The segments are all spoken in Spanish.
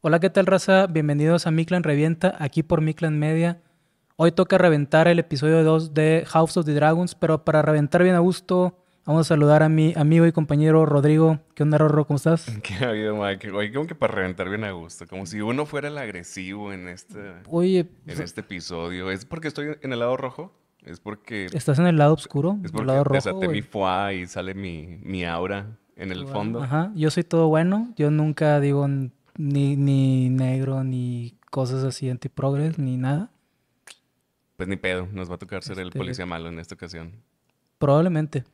Hola, ¿qué tal raza? Bienvenidos a Miclan Revienta, aquí por Miclan Media. Hoy toca reventar el episodio 2 de House of the Dragons, pero para reventar bien a gusto, vamos a saludar a mi amigo y compañero Rodrigo. ¿Qué onda, Rorro? ¿Cómo estás? ¿Qué ha habido, Mike? Oye, como que para reventar bien a gusto, como si uno fuera el agresivo en este, Oye, en pues, este episodio. ¿Es porque estoy en el lado rojo? Es porque... ¿Estás en el lado oscuro? Es porque el lado rojo, desaté mi y sale mi, mi aura en el fondo. Ajá, yo soy todo bueno, yo nunca digo ni, negro, ni cosas así anti-progress, ni nada. Pues ni pedo, nos va a tocar ser el este, policía malo en esta ocasión. Probablemente.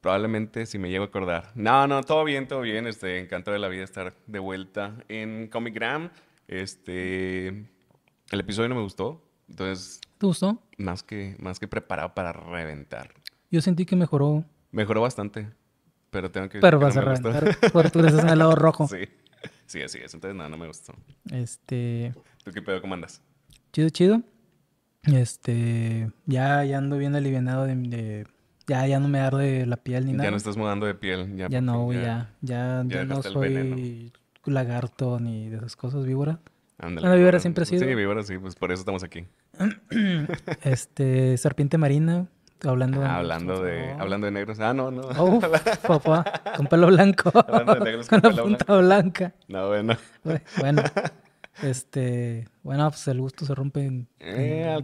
Probablemente, si me llego a acordar. No, no, todo bien, todo bien. Este, encantado de la vida estar de vuelta en Comic Gram. Este, el episodio no me gustó, entonces... ¿Te gustó? Más que, más que preparado para reventar. Yo sentí que mejoró. Mejoró bastante. Pero tengo que Pero vas a a reventar coberturas, es en el lado rojo. Sí, sí, así es. Entonces, nada no me gustó. Este... ¿Tú qué pedo? ¿Cómo andas? Chido, chido. Este... Ya, ya ando bien aliviado de, Ya, ya no me arde la piel ni nada. Ya no estás mudando de piel. Ya, ya no, ya. Ya, no soy lagarto ni de esas cosas, víbora. Ándale, víbora siempre ha pues sido. Sí, víbora sí, pues por eso estamos aquí. este, serpiente marina, Hablando de hablando negros. De, Hablando de Ah, no, no. papá, con pelo blanco. con, la punta blanca. No, bueno. Bueno. Este, bueno, pues el gusto se rompe en, eh,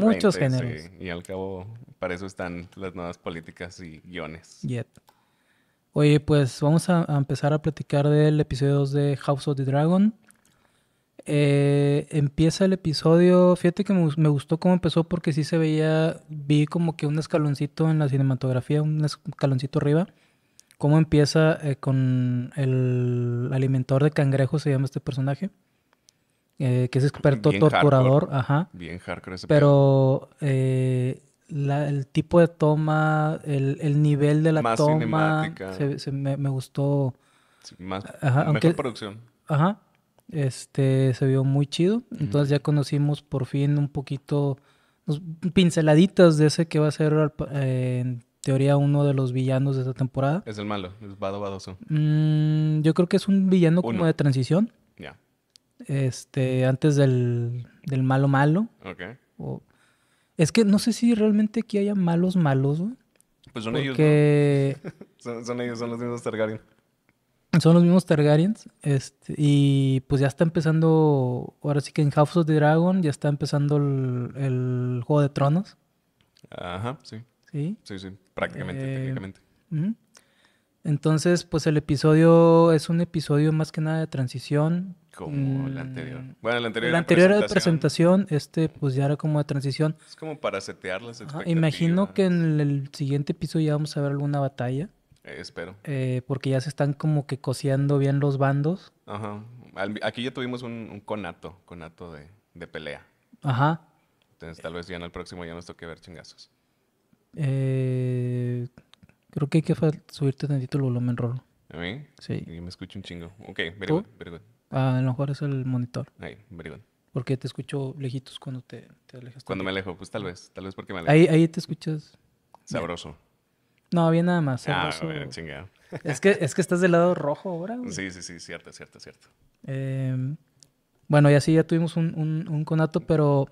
muchos géneros. y al cabo, para eso están las nuevas políticas y guiones. Oye, pues vamos a, a empezar a platicar del episodio 2 de House of the Dragon eh, empieza el episodio. Fíjate que me, gustó cómo empezó porque sí se veía, vi como que un escaloncito en la cinematografía, un escaloncito arriba. Cómo empieza eh, con el alimentador de cangrejos, se llama este personaje. Eh, que es experto torturador, ajá. Bien hardcore ese Pero eh, el tipo de toma, el, nivel de la toma, se, se me, gustó. más, mejor producción. Ajá, este, se vio muy chido. Entonces ya conocimos por fin un poquito, pues, pinceladitas de ese que va a ser eh, en teoría uno de los villanos de esta temporada. Es el malo, es Vado Badoso. Mm, yo creo que es un villano como de transición. Ya. Este, antes del, malo malo. Ok. es que no sé si realmente aquí haya malos malos, Pues son ellos. son, son ellos, son los mismos Targaryen son los mismos Targaryens. Este, y pues ya está empezando, ahora sí que en House of the Dragon ya está empezando el, Juego de Tronos. Ajá, sí. Sí, sí, sí prácticamente, eh, Entonces, pues el episodio es un episodio más que nada de transición. Como el mm, anterior. Bueno, el anterior, era, de presentación, este pues ya era como de transición. Es como para setear las expectativas. imagino que en el siguiente episodio ya vamos a ver alguna batalla. Eh, espero. Eh, porque ya se están como que coseando bien los bandos. Ajá. Aquí ya tuvimos un, conato, conato de, pelea. Ajá. Entonces tal vez ya en el próximo ya nos toque ver chingazos. Eh, creo que hay que subirte tantito el volumen, Rolo. ¿A mí? Sí. Y me escucho un chingo. Ok, very good, Ah, a lo mejor es el monitor. Ahí, very Porque te escucho lejitos cuando te, te alejas. Cuando me alejo, pues tal vez. Tal vez porque me alejo. Ahí, ahí te escuchas. Sabroso. No, bien nada más. Ah, chingado. Es que, es que estás del lado rojo ahora. Sí, sí, sí, cierto, cierto, cierto. Em, bueno, ya sí, ya tuvimos un, conato, pero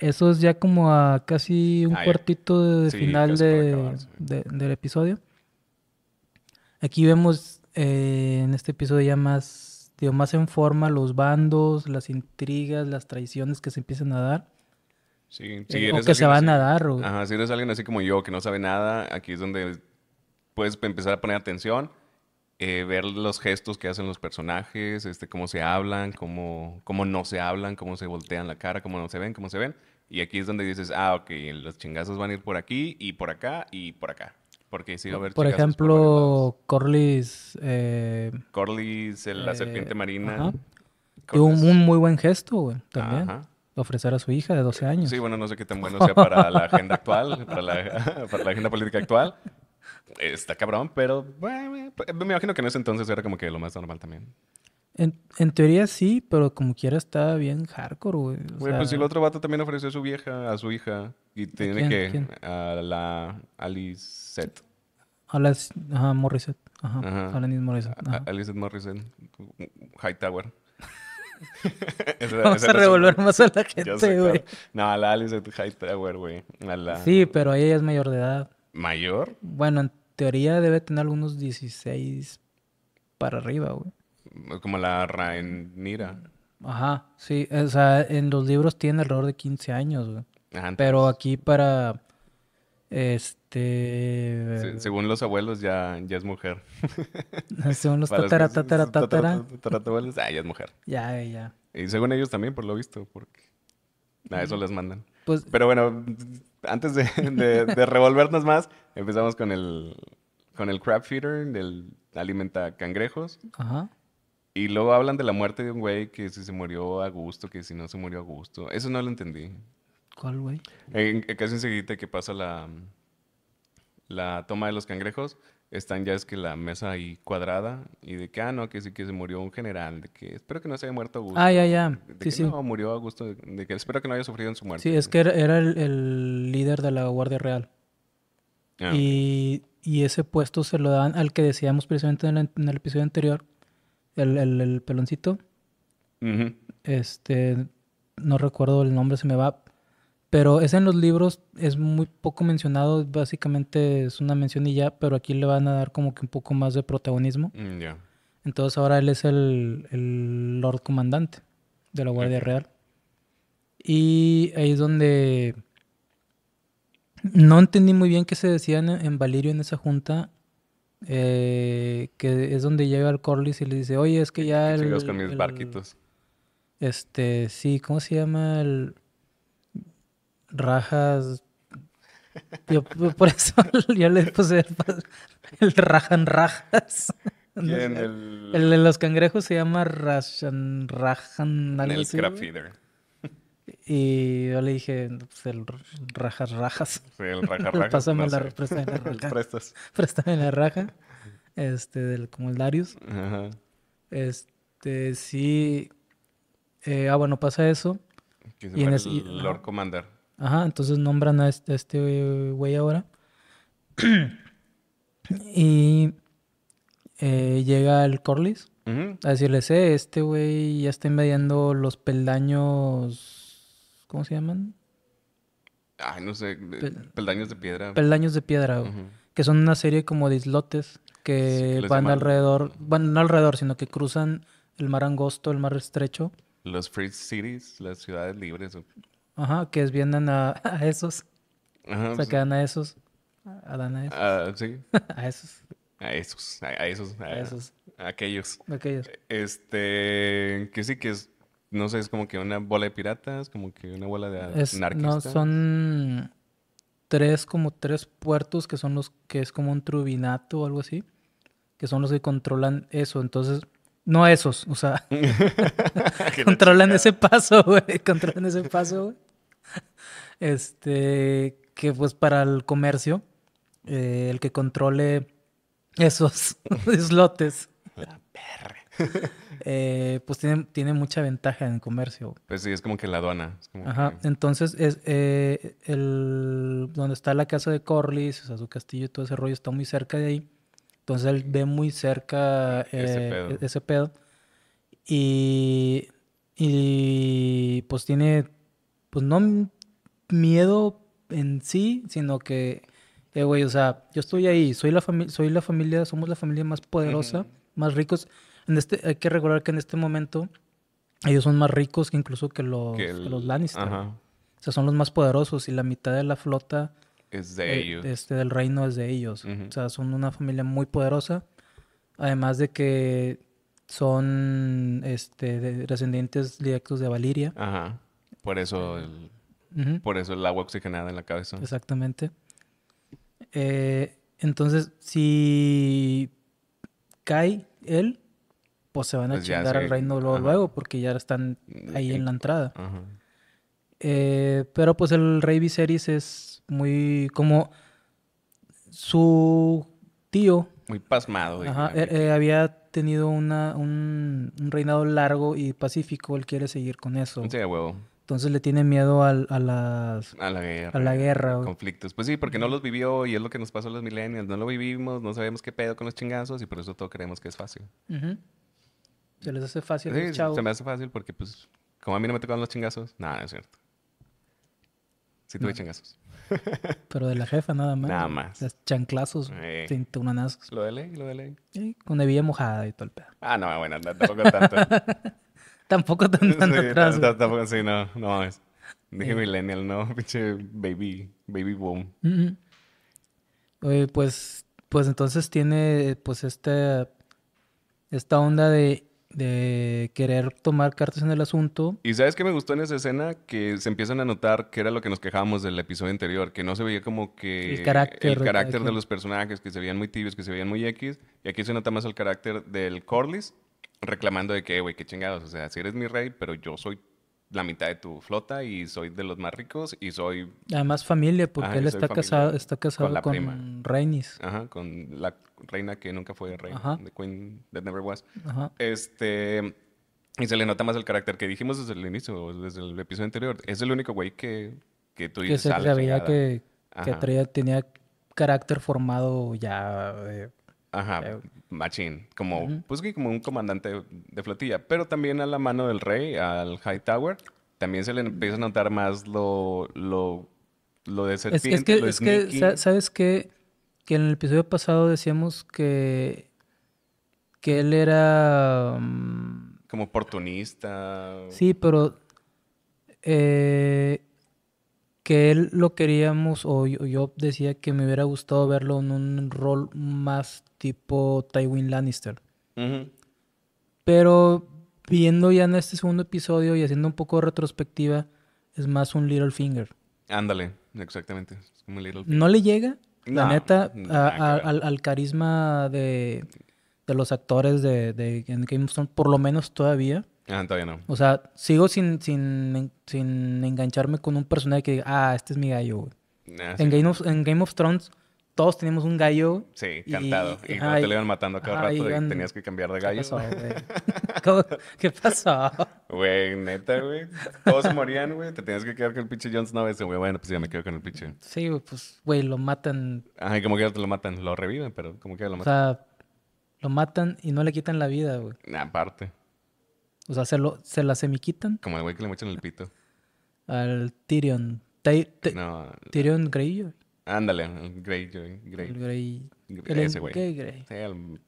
eso es ya como a casi un ah, cuartito de final del episodio. Aquí vemos eh, en este episodio ya más, digo, más en forma los bandos, las intrigas, las traiciones que se empiezan a dar. Sí, eh, si eres que se van a dar. O... Ajá, si eres alguien así como yo, que no sabe nada, aquí es donde puedes empezar a poner atención, eh, ver los gestos que hacen los personajes, este, cómo se hablan, cómo, cómo no se hablan, cómo se voltean la cara, cómo no se ven, cómo se ven. Y aquí es donde dices, ah, ok, los chingazos van a ir por aquí y por acá y por acá. Porque si va a Por ejemplo, Corlys. Eh, Corlys, la serpiente marina. Tuvo un muy buen gesto, güey, también. Ajá ofrecer a su hija de 12 años. Sí, bueno, no sé qué tan bueno sea para la agenda actual, para la, agenda política actual. Está cabrón, pero me imagino que en ese entonces era como que lo más normal también. En, teoría sí, pero como quiera está bien hardcore, güey. pues si el otro vato también ofreció a su vieja, a su hija, y tiene que. A la Set. A la. Ajá, Morissette. Ajá, Alanis Hightower. Vamos a revolver más a la gente, güey. No, la Alice de High güey. Sí, pero ella es mayor de edad. ¿Mayor? Bueno, en teoría debe tener algunos 16 para arriba, güey. Como la Rainira. Ajá, sí. O sea, en los libros tiene alrededor de 15 años, güey. Ah, pero aquí para este. Eh, según los abuelos, ya, ya es mujer. según los tatara, tatara, tatara. Ah, ya es mujer. Ya, ya. Y según ellos también, por lo visto, porque. A eso les mandan. Pues... Pero bueno, antes de, revolvernos más, empezamos con el, con el crab feeder, del alimenta cangrejos. Ajá. Y luego hablan de la muerte de un güey que si se murió a gusto, que si no se murió a gusto. Eso no lo entendí. ¿Cuál, güey? casi enseguida que pasa la, la toma de los cangrejos, están ya es que la mesa ahí cuadrada y de que, ah, no, que sí que se murió un general, de que espero que no se haya muerto Augusto. Ah, ya, ya. sí. No, murió Augusto, de, que espero que no haya sufrido en su muerte. Sí, es que era el, líder de la Guardia Real. Ah, y, ese puesto se lo dan al que decíamos precisamente en el, episodio anterior, el, peloncito. Este, no recuerdo el nombre, se me va, pero es en los libros, es muy poco mencionado, básicamente es una mención y ya, pero aquí le van a dar como que un poco más de protagonismo. Mm, ya. Entonces ahora él es el, Lord Comandante de la Guardia Real. Y ahí es donde no entendí muy bien qué se decía en, en Valirio en esa junta, eh, que es donde llega el Corlys y le dice, oye, es que ya... El, barquitos. Este, sí, ¿cómo se llama el rajas. Yo, por eso yo le puse el, rajan rajas. en El... de los cangrejos se llama rajan Rajan. En el scrap feeder. Y yo le dije, pues el rajas rajas. Sí, el rajas rajas. Pásame la, préstame la raja. Prestas. en la raja. Este, del, como el Darius. Este, sí. Eh, ah, bueno, pasa eso. el, Lord Commander. Ajá, entonces nombran a este, eh, güey ahora. y eh, llega el Corlis a decirles, eh, este güey ya está invadiendo los peldaños... ¿Cómo se llaman? Ay, no sé, peldaños de piedra. Peldaños de piedra, que son una serie como de islotes que van alrededor, bueno, no alrededor, sino que cruzan el mar angosto, el mar estrecho. Los free cities, las ciudades libres. Ajá, que vienen a, a esos. Ajá, o sea, pues que dan a esos. A, ah, dan a esos. a esos. A esos. A, esos. A, esos. aquellos. Aquellos. Este, que sí que es, no sé, es como que una bola de piratas, como que una bola de es, No, son tres, como tres puertos que son los que es como un trubinato o algo así, que son los que controlan eso. Entonces, no a esos, o sea, controlan ese paso, güey, controlan ese paso, güey. Este, que pues para el comercio, eh, el que controle esos islotes, eh, pues tiene, tiene, mucha ventaja en comercio. Pues sí, es como que la aduana. Ajá, entonces es, eh, el, donde está la casa de Corlys, o sea, su castillo y todo ese rollo está muy cerca de ahí. Entonces él ve muy cerca e-, ese pedo. ese pedo. Y y pues tiene, pues no miedo en sí, sino que, eh, güey, o sea, yo estoy ahí, soy la, soy la familia, somos la familia más poderosa, más ricos. En este, hay que recordar que en este momento ellos son más ricos que incluso que los, los Lannister. O sea, son los más poderosos y la mitad de la flota es de eh, ellos. Este, del reino es de ellos. O sea, son una familia muy poderosa. Además de que son este, descendientes directos de Valiria. Ajá. Por eso el por eso el agua oxigenada en la cabeza. Exactamente. Eh, entonces, si cae él, pues se van a pues chingar al reino luego, luego, porque ya están mm, ahí en la entrada. Eh, pero pues el rey Viserys es muy como su tío. Muy pasmado. Ajá, eh, había tenido una, un, un, reinado largo y pacífico, él quiere seguir con eso. Sí, huevo. Entonces le tiene miedo a, a, las, a la guerra. A la guerra conflictos. Pues sí, porque no los vivió y es lo que nos pasó a los millennials. No lo vivimos, no sabemos qué pedo con los chingazos y por eso todo creemos que es fácil. Se les hace fácil. Sí, se me hace fácil porque pues como a mí no me tocaban los chingazos, nada, es cierto. Sí tuve chingazos. Pero de la jefa nada más. Nada más. Las chanclazos, Lo de ley, lo de ley. con hebilla mojada y todo el pedo. Ah, no, bueno, tampoco tanto. Tampoco tanto atrás. Tampoco, sí, no, no es. Eh. Dije millennial, ¿no? Pinche baby, baby boom. pues, pues entonces tiene pues esta, esta onda de, querer tomar cartas en el asunto. Y sabes que me gustó en esa escena que se empiezan a notar que era lo que nos quejábamos del episodio anterior, que no se veía como que el carácter, el carácter de, los personajes, que se veían muy tibios, que se veían muy X, y aquí se nota más el carácter del Corliss reclamando de que, güey, qué chingados. O sea, si eres mi rey, pero yo soy la mitad de tu flota y soy de los más ricos y soy... Además familia, porque él está casado, está casado con, con Ajá, con la reina que nunca fue reina, Ajá. the queen that never was. Ajá. Este... Y se le nota más el carácter que dijimos desde el inicio, desde el episodio anterior. Es el único güey que, que tú dices... Que se que, que tenía carácter formado ya... Eh, Ajá, machín. Como, pues como un comandante de flotilla. Pero también a la mano del rey, al Hightower, también se le empieza a notar más lo, lo, lo de serpiente, es, ¿sabes qué? Que en el episodio pasado decíamos que, que él era... Mm, como oportunista. Sí, pero... Eh, que él lo queríamos, o yo, decía que me hubiera gustado verlo en un rol más tipo Tywin Lannister. Pero viendo ya en este segundo episodio y haciendo un poco de retrospectiva, es más un Littlefinger. Ándale, exactamente. No le llega, la neta, al, carisma de, los actores de, de Game of Thrones, por lo menos todavía. Ah, todavía no. O sea, sigo sin, sin, sin engancharme con un personaje que diga, ah, este es mi gallo, güey. Ah, en, Game of, Thrones todos teníamos un gallo. Sí, cantado. Y, te lo iban matando cada rato y tenías que cambiar de gallo. ¿Qué pasó, güey? neta, güey. Todos se morían, güey. Te tenías que quedar con el pinche Jones una vez. Güey, bueno, pues ya me quedo con el pinche. Sí, pues, güey, lo matan. Ay, como que te lo matan. Lo reviven, pero como que lo matan. O sea, lo matan y no le quitan la vida, güey. Aparte. O sea, se, lo, se la semiquitan. Como el güey que le mochan el pito. Al Tyrion. Tyrion Greyjoy. Ándale, el Greyjoy. Grey. El Grey. güey.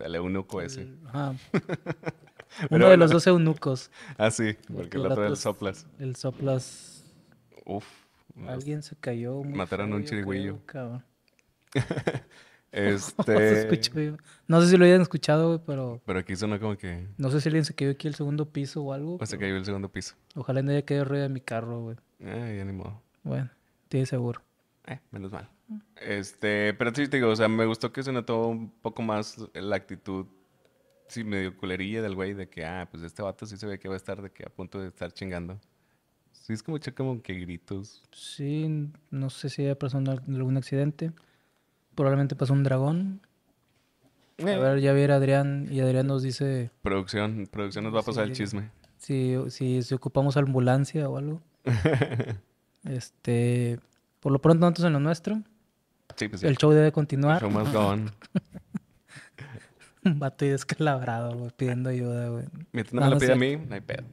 el, eunuco ese. Uno de los dos eunucos. ah, sí, porque el, otro es el Soplas. El Soplas. Uf. Alguien se cayó. Mataron a un chirigüillo. Este, no sé si lo hayan escuchado, pero... Pero aquí suena como que... No sé si alguien se quedó aquí el segundo piso o algo. O se cayó el segundo piso. Ojalá no haya caído ruido de mi carro, güey. Eh, ya Bueno, tiene seguro. Eh, menos mal. Este, pero sí te digo, o sea, me gustó que se notó un poco más la actitud, sí, medio culerilla del güey, de que, ah, pues este vato sí se ve que va a estar de que a punto de estar chingando. Sí, es como, como que gritos. Sí, no sé si haya pasado algún accidente probablemente pasó un dragón. A eh. ver, ya viera Adrián y Adrián nos dice... Producción, producción nos va a pasar el chisme. Si, si, si ocupamos ambulancia o algo. este, por lo pronto nosotros en lo nuestro. Sí, pues El show debe continuar. El show must go Un vato y descalabrado, güey, pidiendo ayuda, güey. Mientras no me lo pide a mí, no hay pedo.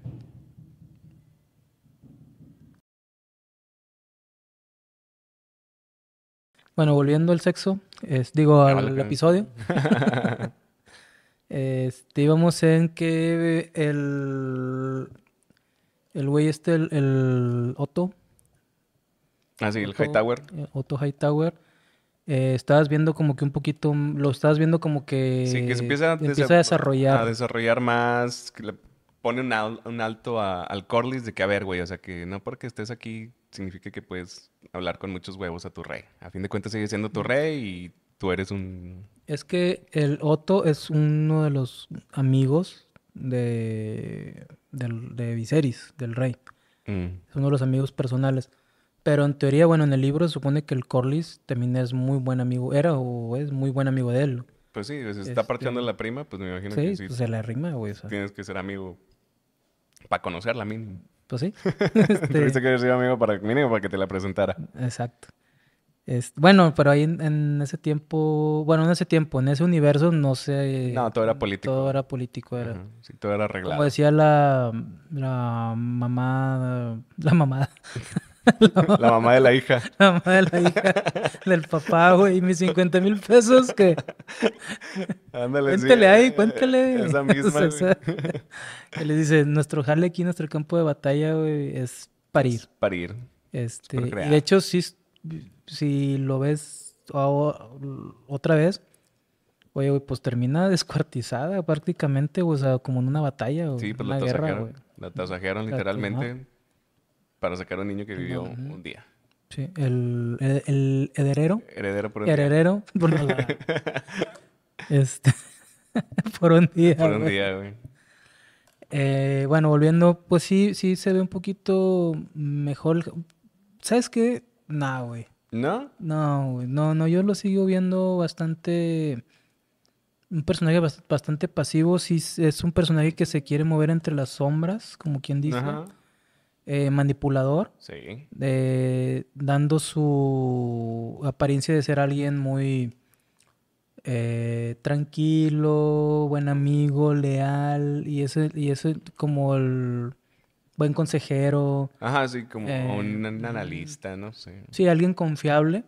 Bueno, volviendo al sexo, digo al, episodio. este, íbamos en que el. El güey este, el, Otto. Ah, sí, el high Hightower. Otto Hightower. Eh, tower, eh, estabas viendo como que un poquito. Lo estabas viendo como que. Sí, que se empieza, a, desarrollar. A desarrollar más. le pone un, alto al Corlys de que, a ver, güey, o sea, que no porque estés aquí significa que puedes hablar con muchos huevos a tu rey. A fin de cuentas sigue siendo tu rey y tú eres un... Es que el Otto es uno de los amigos de, de, de Viserys, del rey. Mm. Es uno de los amigos personales. Pero en teoría, bueno, en el libro se supone que el Corlys también es muy buen amigo, era o es muy buen amigo de él. Pues sí, pues, está este, parchando la prima, pues me imagino que pues, sí. Pues se la rima, Tienes que ser amigo para conocerla mínimo. Pues sí. este... Tuviste que decir amigo para, mínimo para que te la presentara. Exacto. bueno, pero ahí en, ese tiempo, bueno, en ese tiempo, en ese universo, no sé. No, todo era político. Todo era político, era. Sí, todo era arreglado. Como decía la, la mamá, la mamá, La mamá, de la hija. La mamá de la hija del papá, güey. mis 50 mil pesos que. Ándale, ahí, cuéntale. Esa misma. que les dice: Nuestro jale aquí, nuestro campo de batalla, güey, es parir. parir. Este, de hecho, si, si lo ves otra vez, oye, güey, pues termina descuartizada prácticamente, o sea, como en una batalla, o sí, pues la guerra, güey. La tasajearon literalmente para sacar a un niño que vivió un día. Sí, el, heredero. Heredero por un día. Por este, por un día. Por un día, güey. Eh, bueno, volviendo, pues sí, sí se ve un poquito mejor. ¿Sabes qué? Nah, güey. ¿No? No, güey. No, no, yo lo sigo viendo bastante. Un personaje bastante pasivo. Sí, es un personaje que se quiere mover entre las sombras, como quien dice. Eh, manipulador, dando su apariencia de ser alguien muy eh, tranquilo, buen amigo, leal, y ese y como el buen consejero. Ajá, como eh, un analista, no sé. Sí. alguien confiable.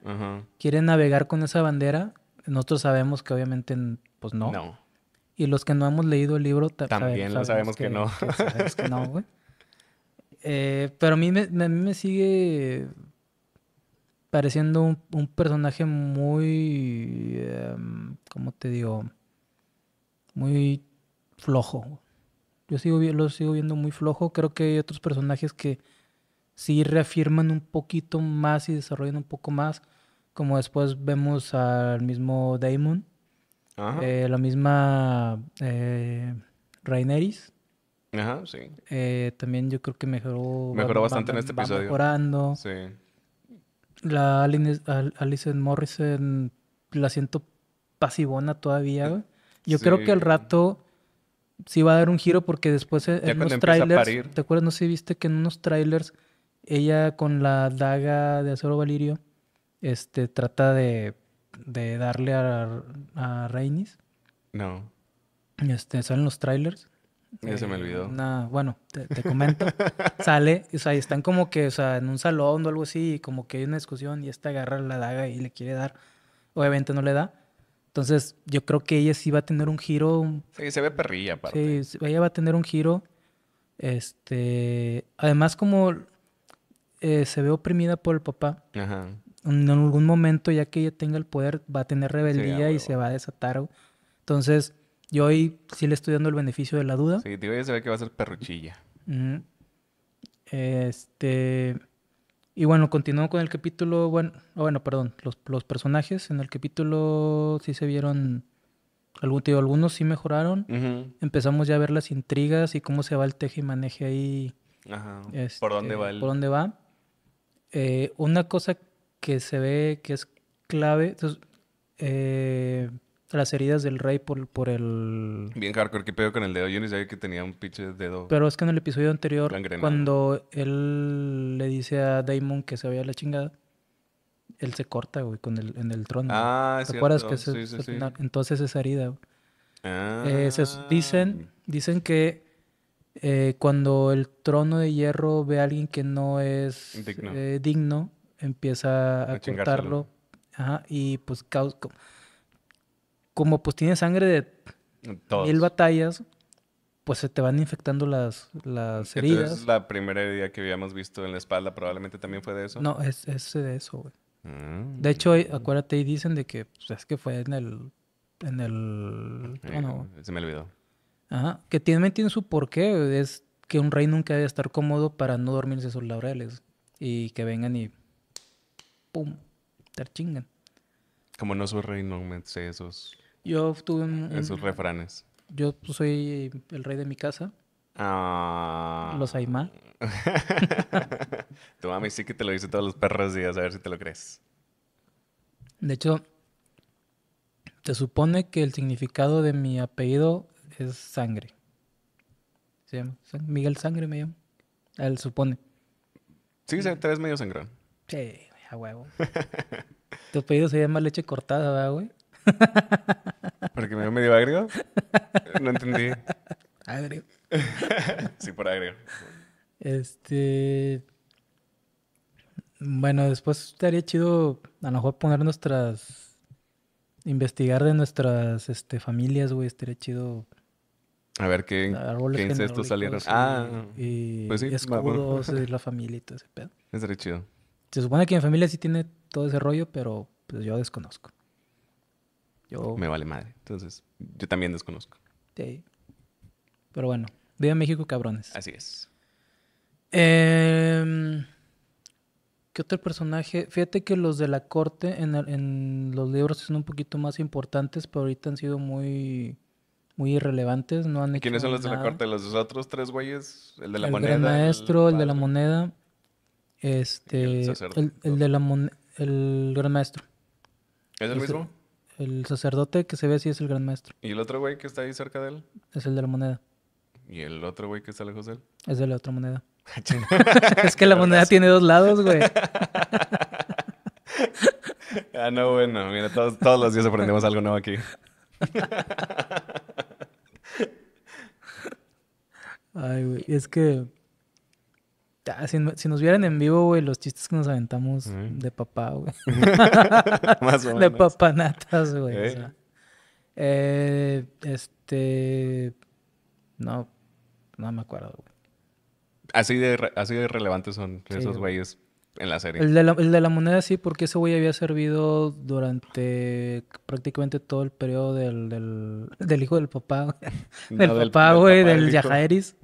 Quiere navegar con esa bandera. Nosotros sabemos que obviamente pues no. Y los que no hemos leído el libro también sabemos, lo sabemos que, no. que no, güey. Eh, pero a mí, me, sigue pareciendo un, personaje muy, em, ¿cómo te digo? Muy flojo. Yo sigo, lo sigo viendo muy flojo. Creo que hay otros personajes que sí reafirman un poquito más y desarrollan un poco más. Como después vemos al mismo Damon, eh, la misma eh, Raineris. Ajá, sí. Eh, también yo creo que mejoró. Mejoró bastante en este va episodio. mejorando. Sí. La Alison Morrison la siento pasivona todavía, Yo creo que al rato sí va a dar un giro porque después e- en unos trailers. ¿Te acuerdas? No sé si viste que en unos trailers ella con la daga de acero valirio este, trata de, darle a, a No. Este, salen los trailers. Ya se me eh, olvidó. Nada, bueno, te, comento. sale, o sea, están como que, o sea, en un salón o algo así, y como que hay una discusión y esta agarra la daga y le quiere dar. Obviamente no le da. Entonces, yo creo que ella sí va a tener un giro. Sí, se ve perrilla, aparte. Sí, ella va a tener un giro. Este. Además, como eh, se ve oprimida por el papá. Ajá. En algún momento, ya que ella tenga el poder, va a tener rebeldía y se va a desatar. Entonces, yo hoy sí le estoy dando el beneficio de la duda. Sí, digo, ya se ve que va a ser perruchilla. Mm. Este. Y bueno, continuó con el capítulo. Bueno, ah, bueno perdón, los, personajes en el capítulo sí se vieron. Algún, tío, algunos sí mejoraron. Empezamos ya a ver las intrigas y cómo se va el teje y maneje ahí. Ajá. ¿Por este, dónde va el... Por dónde va. Eh, una cosa que se ve que es clave. Entonces, eh, las heridas del rey por, por el... Bien hardcore, que pedo con el dedo. Yo ni sabía que tenía un pinche dedo. Pero es que en el episodio anterior, cuando él le dice a Damon que se vaya a la chingada, él se corta, güey, con el, en el trono. Ah, ¿Te acuerdas que Entonces esa herida. Ah. Eh, dicen, dicen que eh, cuando el trono de hierro ve a alguien que no es digno, eh, empieza a, a cortarlo. Ajá, y pues causa como pues tiene sangre de mil batallas, pues se te van infectando las, las heridas. es la primera herida que habíamos visto en la espalda probablemente también fue de eso. No, es, es de eso, güey. Mm. De hecho, acuérdate, y dicen de que pues, es que fue en el... En el se me olvidó. Ajá, que tiene, tiene su porqué, es que un rey nunca debe estar cómodo para no dormirse sus laureles y que vengan y pum, te chingan. Como no su rey, no me esos yo tuve En sus refranes. Yo soy el rey de mi casa. Ah. Los Aymar. tu mami sí que te lo dice todos los perros días, a ver si te lo crees. De hecho, se supone que el significado de mi apellido es sangre. Se llama Miguel Sangre, me llamo. Ah, él supone. Sí, te ves medio sangrón. Sí, a huevo. tu apellido se llama leche cortada, ¿verdad, güey? Porque me dio medio agrio. No entendí. Agrio. sí, por agrio. Este. Bueno, después estaría chido a lo mejor poner nuestras. Investigar de nuestras este, familias, güey. Estaría chido. A ver qué, qué incestos salieron. Ah, y, pues sí, escudos, la familia y todo ese pedo. Estaría chido. Se supone que mi familia sí tiene todo ese rollo, pero pues yo desconozco. Me vale madre. Entonces, yo también desconozco. Pero bueno, viva México, cabrones. Así es. Em, ¿Qué otro personaje? Fíjate que los de la corte en, los libros son un poquito más importantes, pero ahorita han sido muy, muy irrelevantes. No han ¿Quiénes son los de la corte? ¿Los otros tres güeyes? El de la el Gran maestro, el, de la moneda. Este. El, el, de la moneda. el gran maestro. ¿Es el este, mismo? El sacerdote que se ve así es el gran maestro. ¿Y el otro güey que está ahí cerca de él? Es el de la moneda. ¿Y el otro güey que está lejos de él? Es de la otra moneda. Ah, es que la moneda tiene dos lados, güey. ah, no, bueno, mira, todos, todos los días aprendemos algo nuevo aquí. Ay, güey, es que Ah, si, nos vieran en vivo, güey, los chistes que nos aventamos de papá, güey. Más o De papanatas, güey. Eh. Eh, este. No, no me acuerdo, güey. Así de, así de relevantes son esos güeyes en la serie. El de la, moneda sí, porque ese güey había servido durante prácticamente todo el periodo del, del, hijo del papá, del papá, güey, del, del Yajaeris.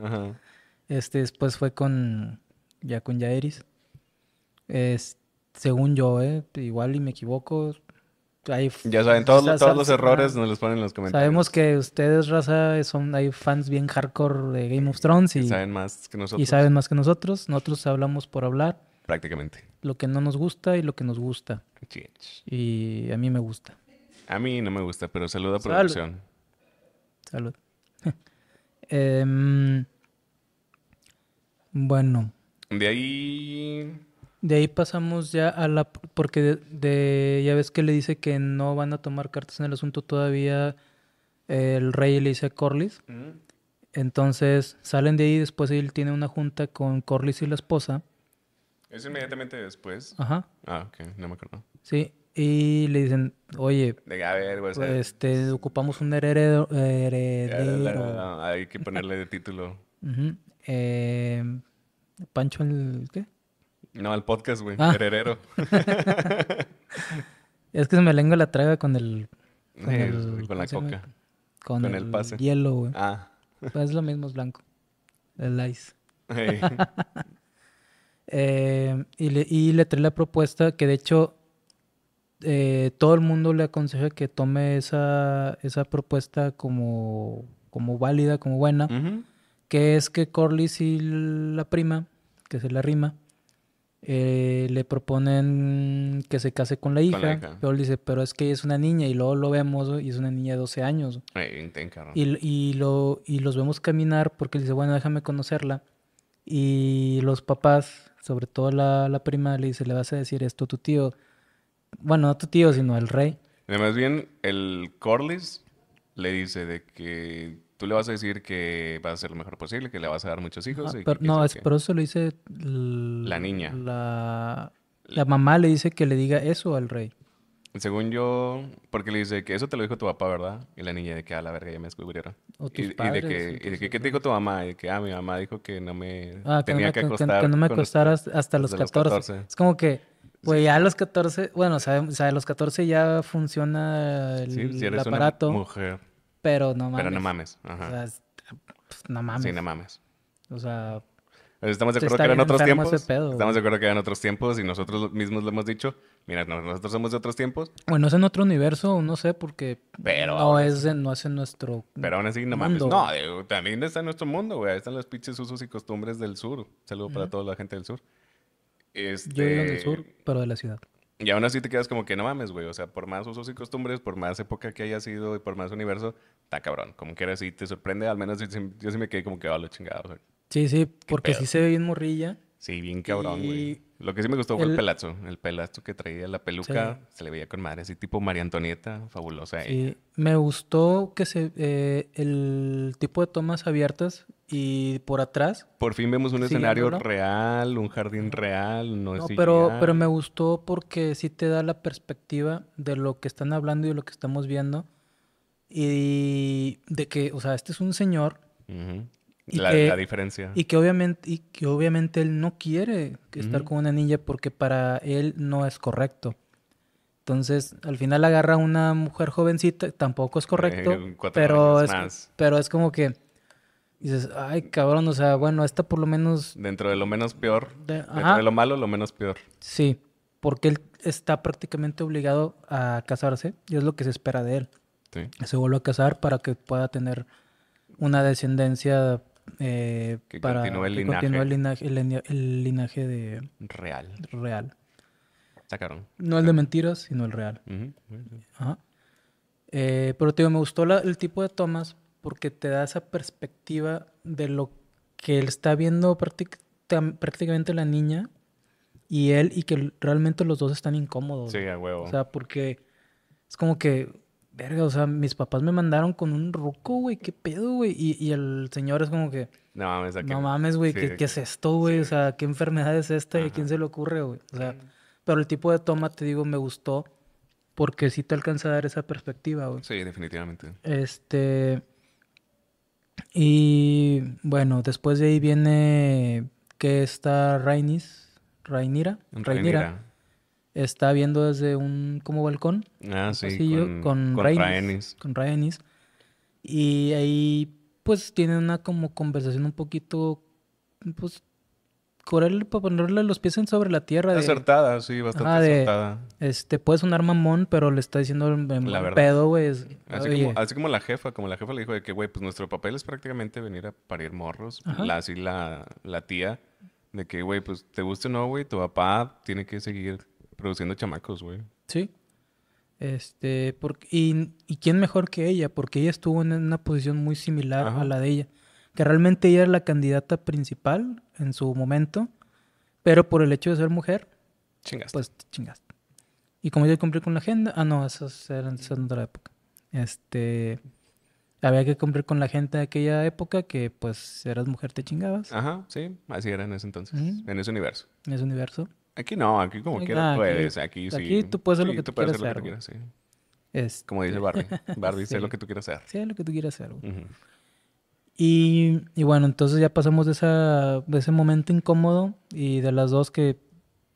Este, después fue con, ya con Yaeris. Es, según yo, ¿eh? igual y me equivoco. Hay, ya saben, todos, los errores nos los ponen en los comentarios. Sabemos que ustedes, raza, son hay fans bien hardcore de Game of Thrones y saben más que nosotros. Y saben más que nosotros. Nosotros hablamos por hablar. Prácticamente. Lo que no nos gusta y lo que nos gusta. Y a mí me gusta. A mí no me gusta, pero saluda a producción. Salud. Em, bueno, de ahí... De ahí pasamos ya a la... Porque de, ya ves que le dice que no van a tomar cartas en el asunto todavía eh, el rey le dice a Corlys. Entonces salen de ahí, después él tiene una junta con Corlys y la esposa. ¿Es inmediatamente después? Ajá. Ah, ok, no me acuerdo. Sí, y le dicen, oye, a ver, este, ocupamos un heredero. heredero. hay que ponerle de título. eh, ¿Pancho el qué? No, el podcast, güey. Ah. Hererero. es que se me lengua la traga con el. Con, la coca. Con, el, hielo, güey. Ah. Pues es lo mismo, es blanco. El ice. eh, y, le, y le trae la propuesta que, de hecho, eh, todo el mundo le aconseja que tome esa, esa propuesta como, como válida, como buena que es que Corlys y la prima, que es la rima, eh, le proponen que se case con la hija. Pero él dice, pero es que es una niña. Y luego lo vemos y es una niña de 12 años. y, y, lo, y los vemos caminar porque dice, bueno, déjame conocerla. Y los papás, sobre todo la, la prima, le dice, le vas a decir esto a tu tío. Bueno, no a tu tío, sino al rey. más bien, el Corlys le dice de que tú le vas a decir que vas a hacer lo mejor posible, que le vas a dar muchos hijos. no, es, pero eso lo dice la niña. La, mamá le dice que le diga eso al rey. Según yo, porque le dice que eso te lo dijo tu papá, ¿verdad? Y la niña de que a la verga ya me descubrieron. y, de que, ¿qué te dijo tu mamá? de que, ah, mi mamá dijo que no me ah, tenía que, acostar. Que, no me acostara hasta, los, 14. Es como que, pues ya a los 14, bueno, o sea, a los 14 ya funciona el, sí, si eres Una mujer pero no mames. Pero no mames. O sea, pues, no mames. Sí, no mames. O sea... Pues, estamos de acuerdo que eran otros tiempos. Estamos de acuerdo que eran otros tiempos y nosotros mismos lo hemos dicho. Mira, nosotros somos de otros tiempos. Bueno, es en otro universo, no sé, porque pero, no, es en, no es en nuestro Pero aún así, no mames. No, también está en nuestro mundo, güey. Ahí Están los pinches usos y costumbres del sur. Saludo para toda la gente del sur. Yo vivo del este, sur, pero de la ciudad. Y aún así te quedas como que no mames, güey. O sea, por más usos y costumbres, por más época que haya sido y por más universo, está cabrón. Como que era te sorprende. Al menos yo, sí me quedé como que, oh, lo chingado. sí, sí, porque sí se ve bien morrilla. Sí, bien cabrón, güey. Lo que sí me gustó fue el, pelazo. El pelazo que traía la peluca, se le veía con madre, así tipo María Antonieta, fabulosa. Sí, me gustó que se eh, el tipo de tomas abiertas y por atrás. Por fin vemos un escenario real, un jardín real, no, pero pero me gustó porque sí te da la perspectiva de lo que están hablando y de lo que estamos viendo y de que, o sea, este es un señor y la, diferencia. Y que, obviamente, y que obviamente él no quiere estar con una niña porque para él no es correcto. Entonces, al final agarra a una mujer jovencita, tampoco es correcto, eh, pero, es, pero es como que dices, ay cabrón, o sea, bueno, esta por lo menos... Dentro de lo menos peor, dentro de lo malo, lo menos peor. Sí, porque él está prácticamente obligado a casarse y es lo que se espera de él. Se vuelve a casar para que pueda tener una descendencia eh, para el, linaje. el linaje, de... Real. Real. No el de mentiras, sino el real. Eh, pero te digo, me gustó el tipo de tomas porque te da esa perspectiva de lo que él está viendo prácticamente la niña y él y que realmente los dos están incómodos. O sea, porque es como que verga, o sea, mis papás me mandaron con un ruco, güey, qué pedo, güey. Y, el señor es como que, no mames, no mames güey, ¿qué, es esto, güey? O sea, ¿qué enfermedad es esta y quién se le ocurre, güey? O sea, pero el tipo de toma, te digo, me gustó porque sí te alcanza a dar esa perspectiva, güey. Sí, definitivamente. Este. Y bueno, después de ahí viene que está Rainis, Rainira. Rainira está viendo desde un como balcón. Ah, sí. con, con, con Y ahí pues tienen una como conversación un poquito, pues, correrle para ponerle los pies en sobre la tierra. acertada, sí, bastante acertada. Este, puede sonar mamón, pero le está diciendo pedo, güey. Así como, la jefa, como la jefa le dijo de que, güey, pues nuestro papel es prácticamente venir a parir morros. La, así la, la tía, de que, güey, pues te guste o no, güey, tu papá tiene que seguir produciendo chamacos, güey. Sí. Este, y, quién mejor que ella, porque ella estuvo en una posición muy similar a la de ella, que realmente ella era la candidata principal en su momento, pero por el hecho de ser mujer, chingaste. pues chingaste. Y como yo cumplí con la agenda, ah, no, esas era en otra época. Este, había que cumplir con la gente de aquella época que, pues, eras mujer, te chingabas. Ajá, sí, así era en ese entonces, en ese universo. En ese universo. Aquí no, aquí como quieras puedes. Aquí, sí. Aquí tú puedes hacer lo que tú, quieras hacer. Como dice Barbie. Este, Barbie, sé lo que tú quieras hacer. Sé lo que tú quieras hacer. y, bueno, entonces ya pasamos de, esa, de ese momento incómodo y de las dos que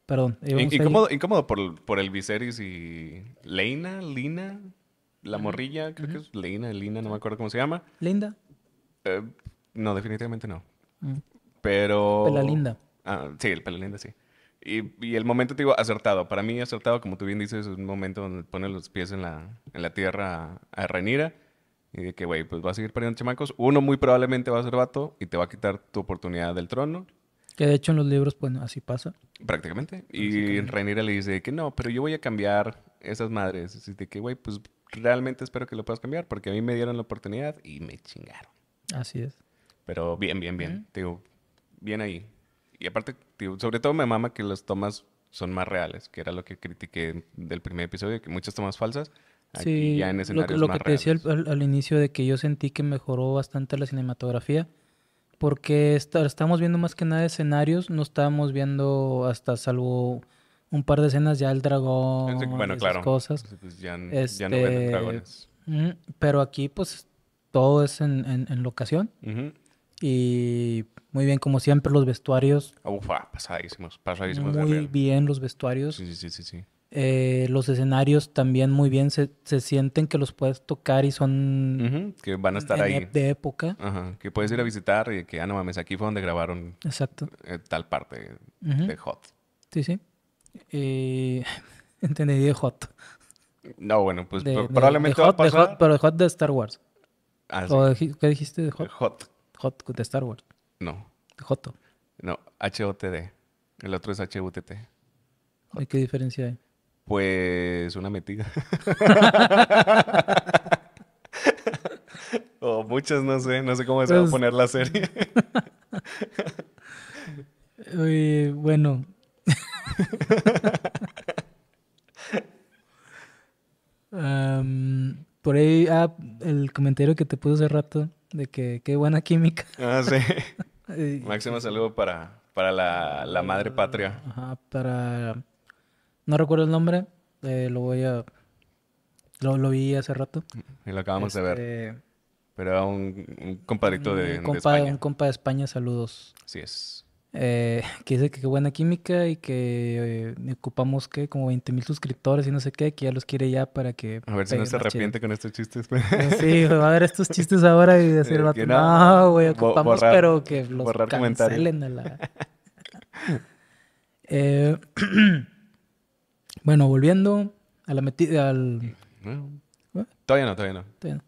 Perdón. incómodo, incómodo por, por, el Viserys y Leina, Lina, la morrilla, creo que es Leina, Lina, no me acuerdo cómo se llama. ¿Linda? Eh, no, definitivamente no. Mm. Pero... Pela linda. Ah, sí, el pela linda, sí. Y, el momento, te digo, acertado. Para mí, acertado, como tú bien dices, es un momento donde pone los pies en la, en la tierra a, Reinira. Y de que, güey, pues va a seguir perdiendo chamacos. Uno muy probablemente va a ser vato y te va a quitar tu oportunidad del trono. Que de hecho en los libros, pues así pasa. Prácticamente. Y Reinira le dice que no, pero yo voy a cambiar esas madres. Así de que, güey, pues realmente espero que lo puedas cambiar porque a mí me dieron la oportunidad y me chingaron. Así es. Pero bien, bien, bien. Te digo, bien ahí y aparte, sobre todo me mama que las tomas son más reales, que era lo que critiqué del primer episodio, que muchas tomas falsas. Aquí sí, ya en escenarios lo, lo que te decía al, inicio de que yo sentí que mejoró bastante la cinematografía, porque estamos viendo más que nada escenarios, no estábamos viendo hasta salvo un par de escenas ya el dragón, bueno, esas cosas. Pues, pues, ya, este, no ven dragones. Mm, pero aquí pues todo es en, en, locación. Uh y muy bien, como siempre, los vestuarios. Ufa, pasadísimos, pasadísimos. Muy bien los vestuarios. Sí, sí, sí, sí. Eh, los escenarios también muy bien, se, sienten que los puedes tocar y son... que van a estar ahí. De época. Ajá, que puedes ir a visitar y que, ah, no mames, aquí fue donde grabaron. Exacto. Eh, tal parte de Hot. Sí, sí. Eh, entendí de Hot. No, bueno, pues probablemente hot, pero de Hot de Star Wars. Ah, ¿Qué dijiste de Hot? Hot. Hot de Star Wars. No. Joto. No, h El otro es h u qué diferencia hay? Pues una metida. o muchas, no sé. No sé cómo se va a pues- poner la serie. bueno. por ahí, ah, el comentario que te puse hace rato de que qué buena química. Ah, sí. Máximo saludo para, para la, madre patria. Ajá, para... No recuerdo el nombre, eh, lo voy a... Lo, vi hace rato. Y lo acabamos de ver. Este, Pero era un, compadrito de, de España. Un compa de España, saludos. Así es. Eh, que dice que qué buena química y que eh, ocupamos que como 20 mil suscriptores y no sé qué, que ya los quiere ya para que... A ver si no se arrepiente con estos chistes. Pues sí, va a ver estos chistes ahora y decir, eh, no, güey, ocupamos pero que los cancelen la... bueno, volviendo a la metida al... Todavía no, todavía no. Todavía no.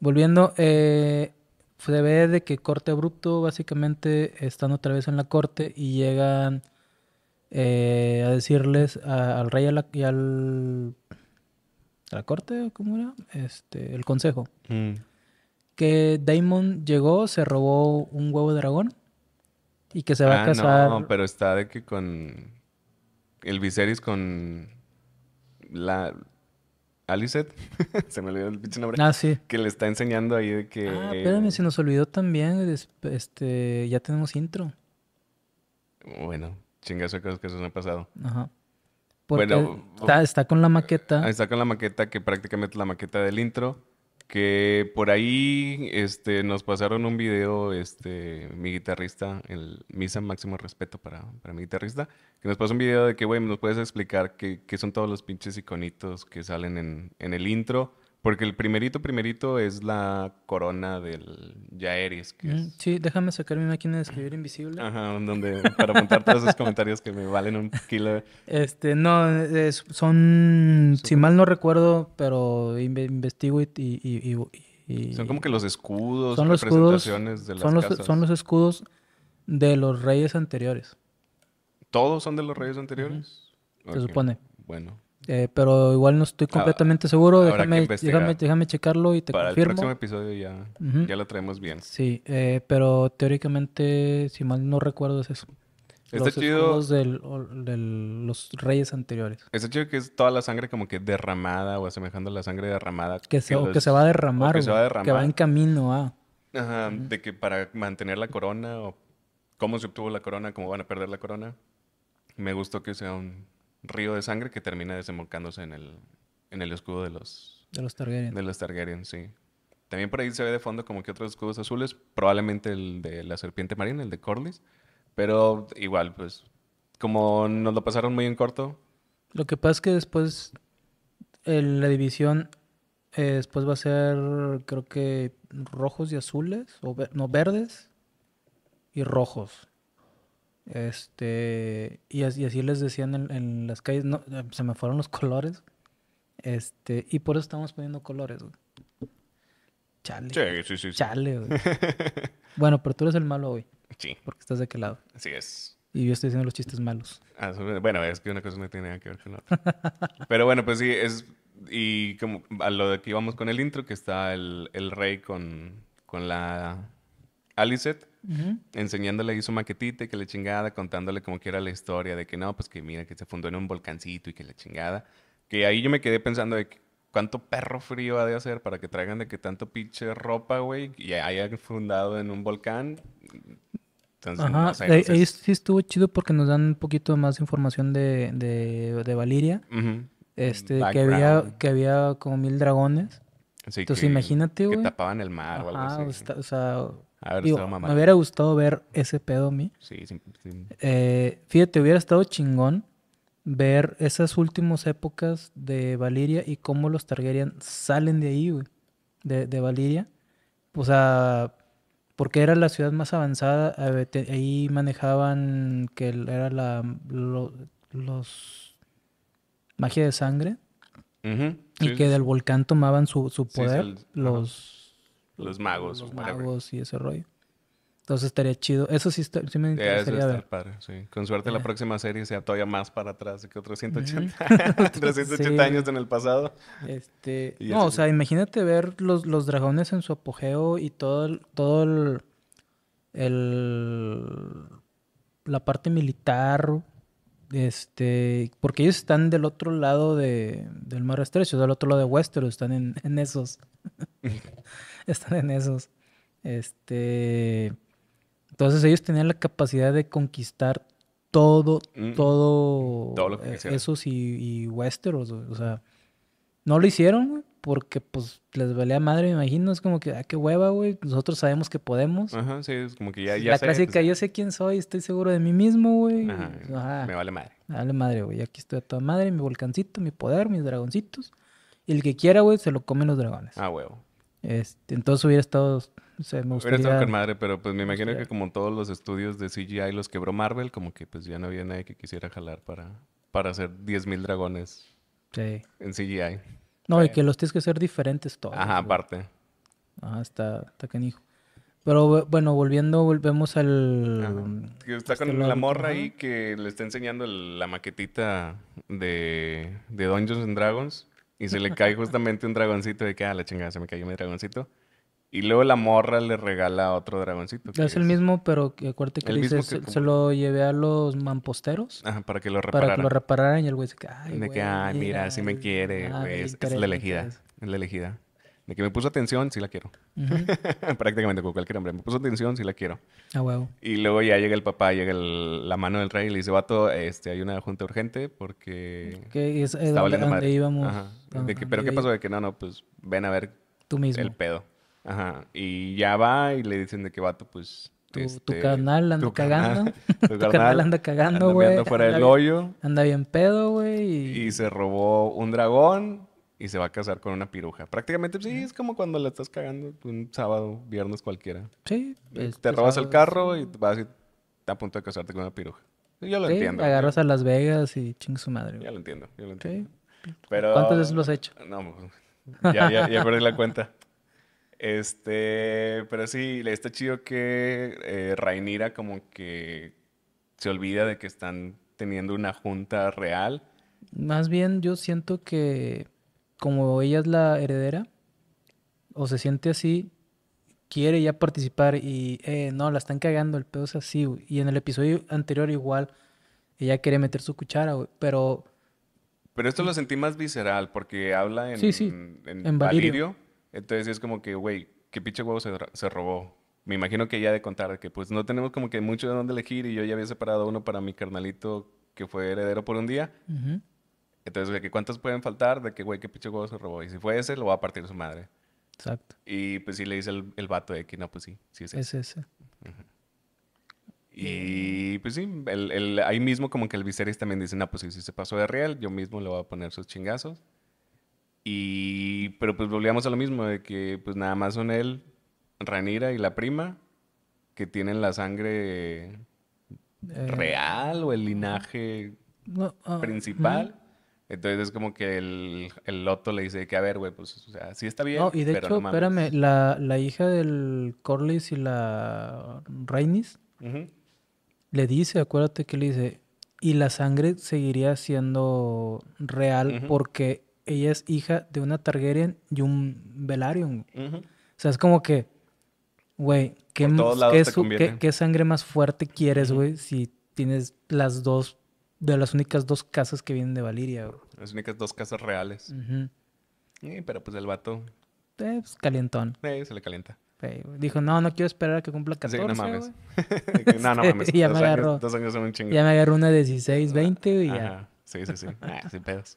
Volviendo, eh, se ve de que corte Abrupto, básicamente están otra vez en la corte y llegan eh, a decirles al rey y al a la corte, ¿cómo era? Este, el consejo. Mm. Que Damon llegó, se robó un huevo de dragón y que se va a ah, casar. No, pero está de que con el Viserys con la Alicet, se me olvidó el pinche nombre. Ah, sí. Que le está enseñando ahí de que. Ah, espérame, se nos olvidó también. Este, ya tenemos intro. Bueno, chingazo de cosas que se nos han pasado. Ajá. bueno, está, está con la maqueta. Está con la maqueta, que prácticamente la maqueta del intro que por ahí este, nos pasaron un video, este, mi guitarrista, el Misa Máximo Respeto para, mi guitarrista, que nos pasó un video de que, güey, ¿nos puedes explicar qué, son todos los pinches iconitos que salen en el intro? Porque el primerito, primerito es la corona del Yaeris. Mm, sí, déjame sacar mi máquina de escribir invisible. Ajá, donde, para apuntar todos esos comentarios que me valen un kilo. Este, no, son, si mal no recuerdo, pero investigo y, Son como que los escudos, son los representaciones de las son los, Son los escudos de los reyes anteriores. ¿Todos son de los reyes anteriores? Se supone. Bueno, eh, pero igual no estoy completamente seguro. Déjame, déjame, déjame, checarlo y te confirmo. Para el próximo episodio ya, ya lo traemos bien. Sí, eh, pero teóricamente, si mal no recuerdo, es eso. Está los chido. de los reyes anteriores. Está chido que es toda la sangre como que derramada o asemejando la sangre derramada. Que se, que se va a derramar. Que, va que va en camino a. Ajá, de que para mantener la corona o cómo se obtuvo la corona, cómo van a perder la corona. Me gustó que sea un, río de sangre que termina desembocándose en el, escudo de los... De los Targaryen. De sí. También por ahí se ve de fondo como que otros escudos azules, probablemente el de la serpiente marina, el de Corlys, pero igual, pues, como nos lo pasaron muy en corto. Lo que pasa es que después la división eh, después va a ser, creo que, rojos y azules, o no, verdes y rojos. Este, y así, les decían en, las calles, eh, se me fueron los colores. Este, y por eso estamos poniendo colores, Chale. Chale, bueno, pero tú eres el malo hoy. Sí. Porque estás de aquel lado. Así es. Y yo estoy haciendo los chistes malos. Ah, bueno, es que una cosa no tiene nada que ver con la otra. pero bueno, pues sí, es. Y como a lo de que íbamos con el intro, que está el, rey con, con la Alicet enseñándole ahí su maquetita y que le chingada, contándole como que era la historia de que no, pues que mira, que se fundó en un volcancito y que le chingada. Que ahí yo me quedé pensando de cuánto perro frío ha de hacer para que traigan de que tanto pinche ropa, güey, y hayan fundado en un volcán. Entonces, ahí, sí estuvo chido porque nos dan un poquito más información de, de, de Valiria. Este, que había, que había como mil dragones. Entonces imagínate, güey. Que tapaban el mar o algo así. o sea, a me hubiera gustado ver ese pedo a mí. Sí, sí. Eh, fíjate, hubiera estado chingón ver esas últimas épocas de Valiria y cómo los Targaryen salen de ahí, güey. De, de Valiria. O sea, porque era la ciudad más avanzada. Ahí manejaban que era la. los. Magia de sangre. Y que del volcán tomaban su, poder. los. Los magos. Los magos y ese rollo. Entonces estaría chido. Eso sí, me interesaría ver. Padre, Con suerte la eh. próxima serie sea todavía más para atrás que otros 180, 380 años en el pasado. Este, no, o sea, imagínate ver los, los, dragones en su apogeo y todo el, todo la parte militar este porque ellos están del otro lado del mar estrecho, del otro lado de Westeros, están en, en esos. están en esos. Este, entonces ellos tenían la capacidad de conquistar todo, mm, todo, todo lo que e-, esos y, Westeros, o sea, no lo hicieron, güey, porque pues les valía madre, me imagino, es como que, ah, qué hueva, güey, nosotros sabemos que podemos. Ajá, sí, es como que ya, ya La clásica, pues, yo sé quién soy, estoy seguro de mí mismo, güey. me vale madre. Me vale madre, güey, aquí estoy a toda madre, mi volcancito, mi poder, mis dragoncitos. Y el que quiera, güey, se lo comen los dragones. Ah, huevo. Este, entonces hubiera estado. Hubiera estado con madre, pero pues me imagino que como todos los estudios de CGI los quebró Marvel, como que pues ya no había nadie que quisiera jalar para, para hacer 10.000 dragones en CGI. No, y que los tienes que hacer diferentes todos. Ajá, aparte. Ajá, ah, está, está canijo. Pero bueno, volviendo, volvemos al... está con este la morra ahí que le está enseñando la maquetita de, de Dungeons and Dragons. Y se le cae justamente un dragoncito y que, ah, la chingada, se me cayó mi dragoncito. Y luego la morra le regala otro dragoncito. Es, es, el mismo, pero acuérdate que dice, se, se, lo llevé a los mamposteros. Ajá, para que lo repararan. Para que lo repararan y el güey se ay, De que, ay, mira, si me quiere, es, la elegida, es la elegida. De que me puso atención, si la quiero. Prácticamente con cualquier hombre. Me puso atención, si la quiero. A huevo. Y luego ya llega el papá, llega el, la mano del rey y le dice, vato, este, hay una junta urgente porque... Que es, eh, donde íbamos... Ajá de que, pero ¿qué pasó? De que no, no, pues ven a ver tú mismo. el pedo. Ajá. Y ya va y le dicen de qué vato, pues. Tu, este, tu anda cagando. tu canal anda cagando, güey. Anda fuera del hoyo. Anda bien pedo, güey. Y... se robó un dragón y se va a casar con una piruja. Prácticamente, pues, sí, es como cuando la estás cagando un sábado, viernes cualquiera. Sí. te robas pues, el carro y vas y está a punto de casarte con una piruja. Yo lo sí, entiendo. Agarras a Las Vegas y ching su madre. Ya lo entiendo, yo lo entiendo. Sí. Pero, ¿Cuántas veces lo has hecho? No, pues, ya, ya, perdí la cuenta. Este, pero sí, está chido que eh, Rainira como que se olvida de que están teniendo una junta real. Más bien yo siento que como ella es la heredera, o se siente así, quiere ya participar y eh, no, la están cagando, el pedo es así. Y en el episodio anterior igual, ella quiere meter su cuchara, pero pero esto lo sentí más visceral porque habla en, sí, sí. en, Entonces es como que, güey, qué pinche huevo se, se, robó. Me imagino que ya de contar que pues no tenemos como que mucho de dónde elegir y yo ya había separado uno para mi carnalito que fue heredero por un día. Entonces, de que cuántos pueden faltar, de que, güey, qué pinche huevo se robó. Y si fue ese, lo va a partir su madre. Exacto. Y pues sí le dice el, vato de que no, pues sí, sí es ese. Es ese. Mm. Y pues sí, el, ahí mismo como que el Viserys también dice, no, pues si se pasó de real, yo mismo le voy a poner sus chingazos. Y, pero pues volvíamos a lo mismo, de que pues nada más son él, Ranira y la prima, que tienen la sangre eh. real o el linaje ah, principal. Entonces es como que el, el, loto le dice que, a ver, güey, pues, o sea, sí está bien. No, y de hecho, espérame, la, la, hija del Corlys y la Rainis, le dice, acuérdate que le dice, y la sangre seguiría siendo real porque ella es hija de una Targaryen y un Velaryon. O sea, es como que, güey, ¿qué, qué, qué sangre más fuerte quieres, güey, si tienes las dos, de las únicas dos casas que vienen de Valiria, Las únicas dos casas reales. Sí, pero pues el vato. Eh, pues, calientón. Eh, se le calienta. Dijo, no, no quiero esperar a que cumpla 14. Sí, no mames. no, no mames. ya me agarró. son un Ya me agarró una de 16, 20 y ya. Sí, sí, sí. Ah, sin pedos.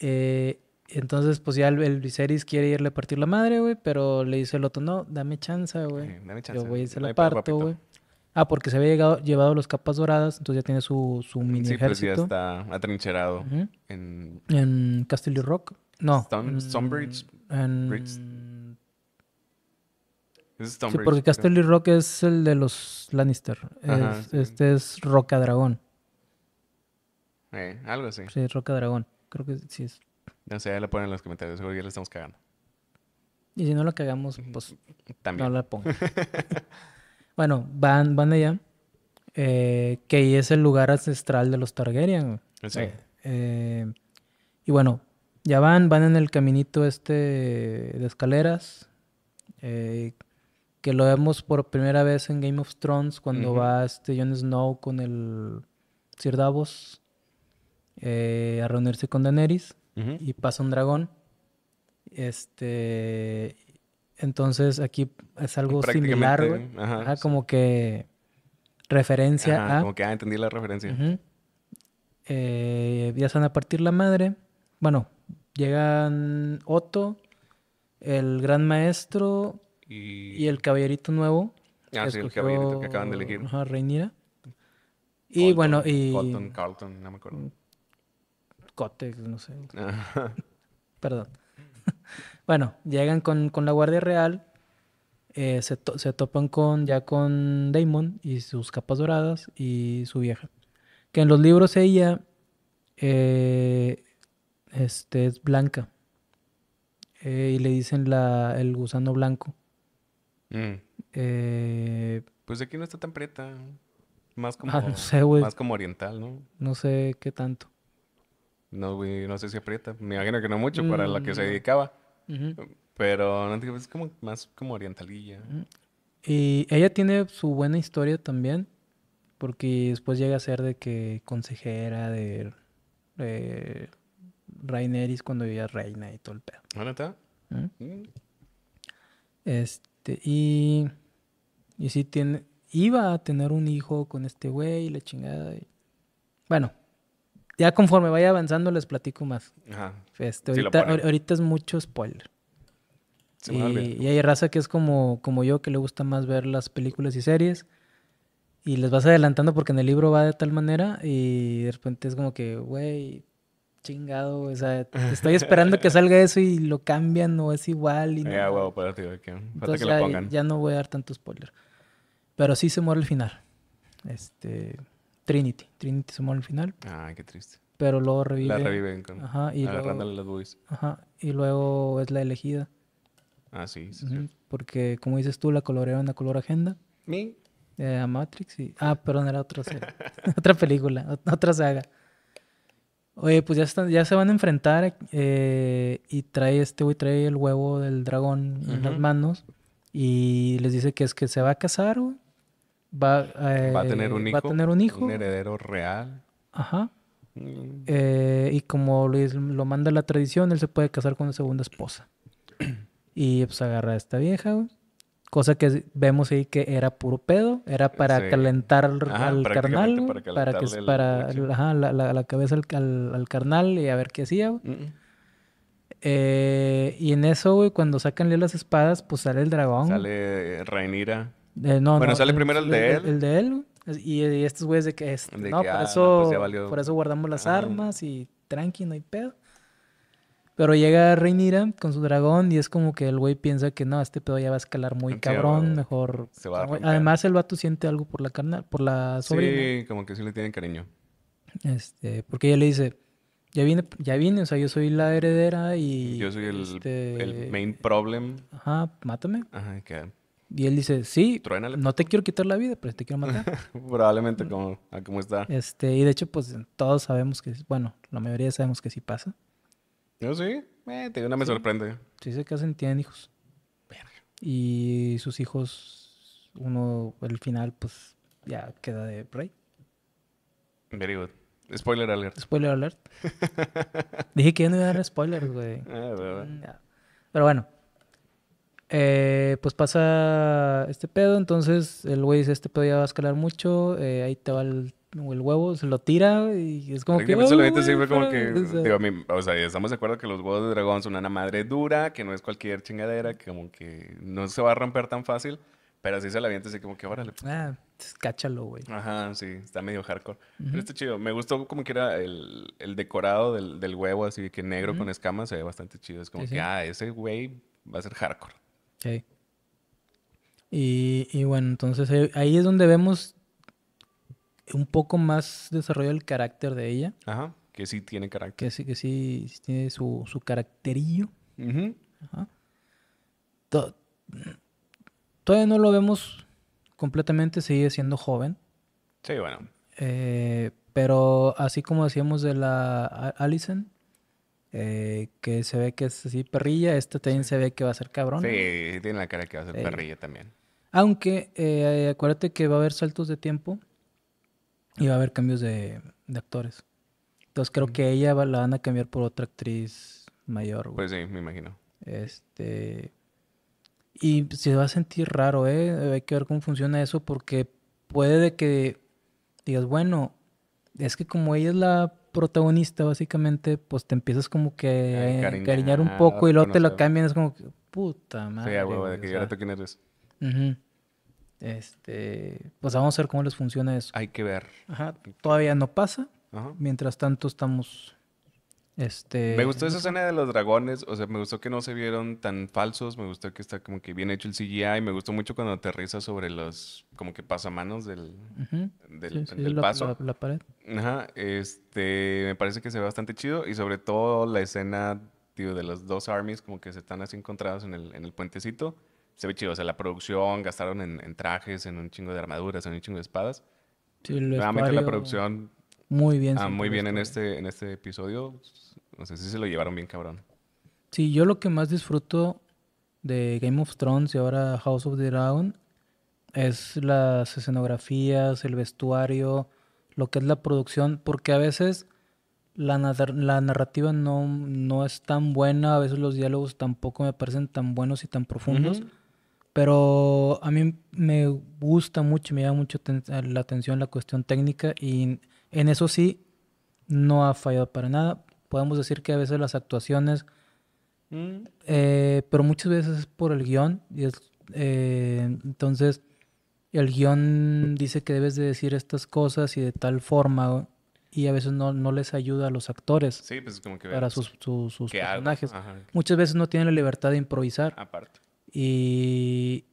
Eh, entonces, pues ya el, Viserys quiere irle a partir la madre, güey, pero le dice el otro, no, dame chance, güey. Yo voy irse a la parto, güey. Ah, porque se había llegado, llevado las capas doradas, entonces ya tiene su, su mini sí, pues, ejército. ya está atrincherado en... En Rock. No. en, Stonebridge. En... Sí, porque Casterly Rock es el de los Lannister. Este es Roca Dragón. Eh, algo así. Sí, Roca Dragón. Creo que sí es. No sé, ya la ponen en los comentarios. Seguro le ya la estamos cagando. Y si no la cagamos, pues También. no la pongo. bueno, van, van allá. Eh, que es el lugar ancestral de los Targaryen. Sí. Eh, eh, y bueno, ya van, van en el caminito este de escaleras. Eh, que lo vemos por primera vez en Game of Thrones cuando va este Jon Snow con el Sir Davos eh, a reunirse con Daenerys y pasa un dragón. Este, entonces aquí es algo similar, güey. como que referencia a. Como que ah, entendí la referencia. Eh, ya se a partir la madre. Bueno, llegan Otto, el gran maestro, y, el caballerito nuevo. Ah, el caballerito que acaban de elegir. Ajá, Reinira. Y bueno, y. Carlton, no me acuerdo. Cotex, no sé. Perdón. bueno, llegan con, la Guardia Real. Eh, se, topan con ya con Damon y sus capas doradas y su vieja. Que en los libros ella eh, este, es blanca. Eh, y le dicen la, el gusano blanco. Mm. Eh, pues aquí no está tan prieta ah, Más como, oriental, ¿no? No sé qué tanto. No, güey, no sé si aprieta. Me imagino que no mucho para la que se mm, dedicaba. Pero es como más como orientalilla. Mm. Y ella tiene su buena historia también, porque después llega a ser de que consejera de Raineris cuando ella reina y todo el pedo. ¿Ah, ¿No está? Este este, y, y sí, tiene, iba a tener un hijo con este güey la chingada. Bueno, ya conforme vaya avanzando les platico más. Ajá. Este, ahorita, es mucho spoiler. y, hay raza que es como, como yo, que le gusta más ver las películas y series. Y les vas adelantando porque en el libro va de tal manera y de repente es como que, güey, chingado, o sea, estoy esperando que salga eso y lo cambian o es igual. Y no. Ya, eh, pues, que... Entonces, lo pongan. Ya, no voy a dar tanto spoiler. Pero sí se muere el final. Este. Trinity. Trinity se muere el final. Ah, qué triste. Pero luego revive. La reviven Ajá, y agarrándole luego... las buis. Ajá, y luego es la elegida. Ah, sí, sí, Porque, como dices tú, la colorearon a color agenda. ¿Mi? Eh, a Matrix y... Ah, perdón, era otra serie. otra película, otra saga. Oye, pues ya, ya se van a enfrentar eh, y trae este güey, trae el huevo del dragón en las manos y les dice que es que se va a casar, güey. Va, eh, a tener un hijo. Va a tener un hijo. Un heredero real. Ajá. Mm. Eh, y como lo manda la tradición, él se puede casar con una segunda esposa. y pues agarra a esta vieja, güey. Cosa que vemos ahí que era puro pedo, era para calentar al carnal, para, para, la, cabeza al, carnal y a ver qué hacía. Eh, y en eso, güey, cuando sacan las espadas, pues sale el dragón. Sale eh, Rainira. Eh, bueno, sale primero el de él. El, de él, y, estos güeyes de que, este, no, por, ah, eso, pues por eso guardamos las armas y tranqui, no hay pedo. Pero llega Reinira con su dragón y es como que el güey piensa que no, este pedo ya va a escalar muy cabrón, mejor. Se va Además, el vato siente algo por la carnal, por la sobrina. Sí, como que sí le tienen cariño. Este, porque ella le dice, ya viene, ya viene, o sea, yo soy la heredera y. Yo soy el, este, main problem. Ajá, mátame. Ajá, qué Y él dice, sí, no te quiero quitar la vida, pero te quiero matar. Probablemente como, cómo está. Este, y de hecho, pues todos sabemos que, bueno, la mayoría sabemos que sí pasa. Yo sí? Eh, me sorprende. Sí, se casan, tienen hijos. Y sus hijos, uno, el final, pues ya queda de rey. Very good. Spoiler alert. Spoiler alert. Dije que yo no iba a dar spoilers, güey. Ah, Pero bueno. Eh, pues pasa este pedo, entonces el güey dice, este pedo ya va a escalar mucho, eh, ahí te va el el huevo se lo tira y es como que... fue como que o sea, o sea, estamos de acuerdo que los huevos de dragón son una madre dura, que no es cualquier chingadera, que como que no se va a romper tan fácil, pero así se la avienta así como que órale. Ah, pues, cáchalo, güey. Ajá, sí, está medio hardcore. Pero está chido. Me gustó como que era el, el decorado del, del, huevo, así que negro con escamas, se ve bastante chido. Es como que, ah, ese güey va a ser hardcore. Sí. Y, y bueno, entonces ahí es donde vemos un poco más desarrollado el carácter de ella. Ajá, que sí tiene carácter. Que sí, que sí, tiene su, su caracterillo. Ajá. todavía no lo vemos completamente, sigue siendo joven. Sí, bueno. Eh, pero así como decíamos de la Allison, eh, que se ve que es así perrilla, Esta también se ve que va a ser cabrón. Sí, tiene la cara que va a ser eh, perrilla también. Aunque acuérdate que va a haber saltos de tiempo iba a haber cambios de, actores. Entonces creo que ella la van a cambiar por otra actriz mayor. Pues sí, me imagino. Este. Y se va a sentir raro, ¿eh? Hay que ver cómo funciona eso porque puede de que digas, bueno, es que como ella es la protagonista, básicamente, pues te empiezas como que a cariñar un poco y luego te la cambian, es como que, puta madre. Sí, a de que eres. Este, pues vamos a ver cómo les funciona eso. Hay que ver. Ajá, todavía no pasa. Ajá. Mientras tanto estamos... Este... Me gustó esa escena de los dragones, o sea, me gustó que no se vieron tan falsos, me gustó que está como que bien hecho el CGI, me gustó mucho cuando aterriza sobre los, como que pasamanos del, del, paso. La, pared. Ajá, este, me parece que se ve bastante chido y sobre todo la escena, tío, de los dos armies como que se están así encontrados en en el puentecito se ve chido. O sea, la producción, gastaron en, trajes, en un chingo de armaduras, en un chingo de espadas. Sí, Realmente la producción. Muy bien. Ah, muy bien en este, en este episodio. No sé si se lo llevaron bien, cabrón. Sí, yo lo que más disfruto de Game of Thrones y ahora House of the Dragon es las escenografías, el vestuario, lo que es la producción, porque a veces la, la narrativa no, no, es tan buena, a veces los diálogos tampoco me parecen tan buenos y tan profundos. Pero a mí me gusta mucho, me llama mucho la atención la cuestión técnica y en eso sí no ha fallado para nada. Podemos decir que a veces las actuaciones, mm. eh, pero muchas veces es por el guión. Y eh, entonces, el guión dice que debes de decir estas cosas y de tal forma y a veces no, no, les ayuda a los actores sí, pues como que para sus personajes. Muchas veces no tienen la libertad de improvisar. Aparte. Y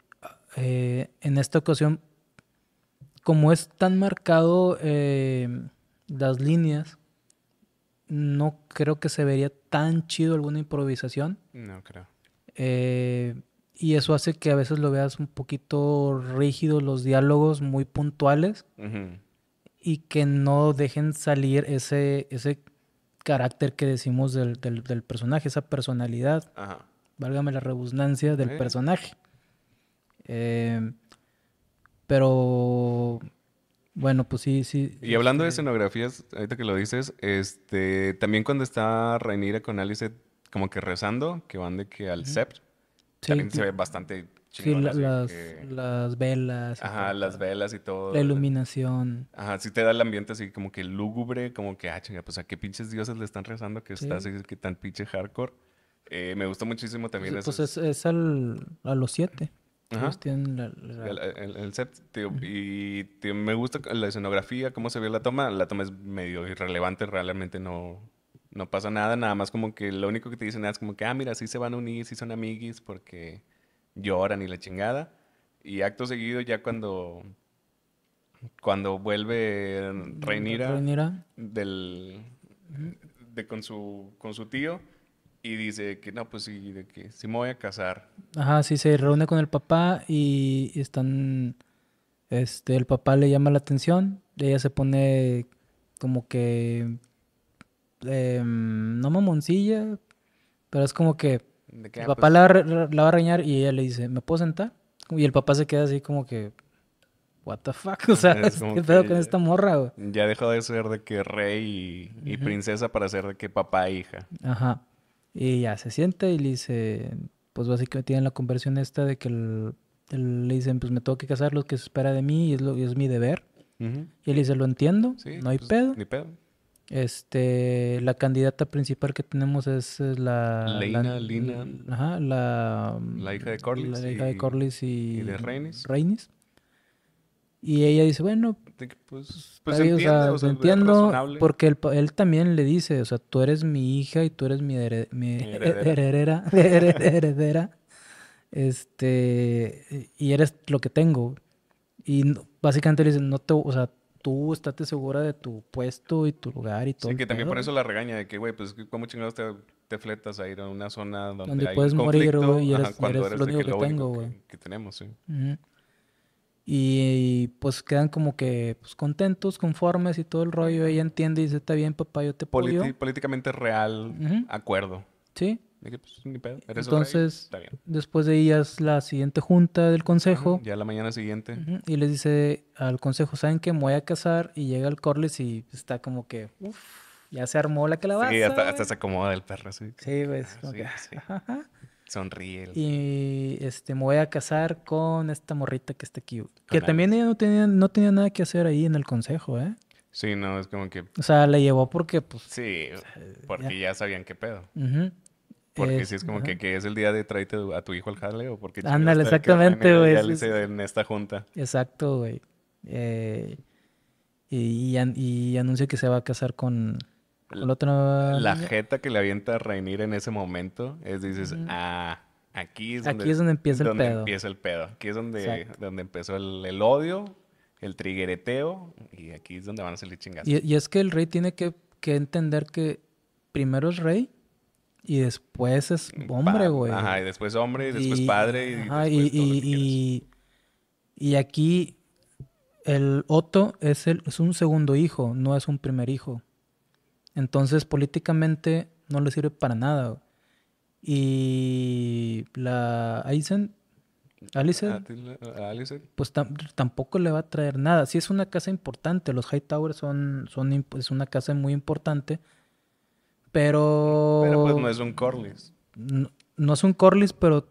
eh, en esta ocasión, como es tan marcado eh, las líneas, no creo que se vería tan chido alguna improvisación. No creo. Eh, y eso hace que a veces lo veas un poquito rígido, los diálogos muy puntuales y que no dejen salir ese, ese carácter que decimos del, del, del personaje, esa personalidad. Ajá válgame la rebusnancia, del personaje. Eh, pero bueno, pues sí, sí. Y hablando de este, escenografías, ahorita que lo dices, este, también cuando está Rhaenyra con Alice como que rezando, que van de que al uh también se ve bastante Sí, las, velas. Ajá, las velas y todo. La iluminación. Ajá, sí te da el ambiente así como que lúgubre, como que, ah, chinga, pues a qué pinches dioses le están rezando que estás que tan pinche hardcore. Eh, me gustó muchísimo también pues, pues es, a los siete. El, set, Y me gusta la escenografía, cómo se ve la toma. La toma es medio irrelevante, realmente no, pasa nada. Nada más como que lo único que te dicen es como que, ah, mira, si se van a unir, sí son amiguis porque lloran y la chingada. Y acto seguido, ya cuando, cuando vuelve Reinira, Del, de, con, su, con su tío y dice que no, pues sí, de que si me voy a casar. Ajá, sí, se reúne con el papá y están, este, el papá le llama la atención, ella se pone como que, em, no mamoncilla, pero es como que el ah, papá pues la, va, a reñar y ella le dice, ¿me puedo sentar? Y el papá se queda así como que, what the fuck, o sea, ¿qué pedo con esta morra, güey? Ya dejó de ser de que rey y princesa para ser de que papá e hija. Ajá. Y ya se siente y le dice, pues básicamente tiene la conversión esta de que le dicen, pues me tengo que casar, lo que se espera de mí y es, lo, es mi deber. Y él dice, lo entiendo, no hay pues, pedo. Ni pedo. Este, la candidata principal que tenemos es, la... Leina, la, Lina. Ajá, la... hija de Corlys. La hija de Corlys y... Y de Y ella dice, bueno, pues, pues entiende, o sea, entiendo porque él, también le dice, o sea, tú eres mi hija y tú eres mi, heredera. heredera, este, y eres lo que tengo. Y básicamente le dice, no te, o sea, tú estate segura de tu puesto y tu lugar y todo. Sí, que también por eso la regaña de que, güey, pues, ¿cómo chingados te, te fletas a ir a una zona donde, donde hay puedes morir, güey, y eres, lo único que, tengo, güey. Que, tenemos, sí. Y, pues quedan como que pues, contentos, conformes y todo el rollo. Ella entiende y dice, está bien, papá, yo te apoyo. políticamente real acuerdo. Sí. Que, pues, ni pedo, Entonces, después de ella es la siguiente junta del consejo. Ya la mañana siguiente. Y les dice al consejo, ¿saben qué? Me voy a casar. Y llega el Corles y está como que, uff, ya se armó la calabaza. Sí, hasta, se acomoda el perro, sí. Sí, pues. Sonríe. Y este, me voy a casar con esta morrita que está aquí. Que también ella no tenía, no tenía nada que hacer ahí en el consejo, ¿eh? Sí, no, es como que... O sea, le llevó porque, pues... Sí, porque ya. sabían qué pedo. Porque sí es como que, es el día de traerte a tu hijo al jale o porque... Ándale, exactamente, güey. en esta junta. Exacto, güey. Eh, y, y, que se va a casar con la jeta que le avienta a reinir en ese momento es, dices, ah, aquí es donde, aquí es donde empieza el pedo. Aquí es donde, donde empezó el, odio, el triguereteo, y aquí es donde van a salir chingados. Y, es que el rey tiene que, entender que primero es rey y después es hombre, güey. Ajá, y después hombre, y después padre, y y, y, aquí el Otto es, el, es un segundo hijo, no es un primer hijo. Entonces, políticamente no le sirve para nada. Y la Aizen, Alice ah, pues tampoco le va a traer nada. Sí es una casa importante, los Towers son, son es una casa muy importante, pero... Pero pues, no es un Corlys. No, es un Corlys, pero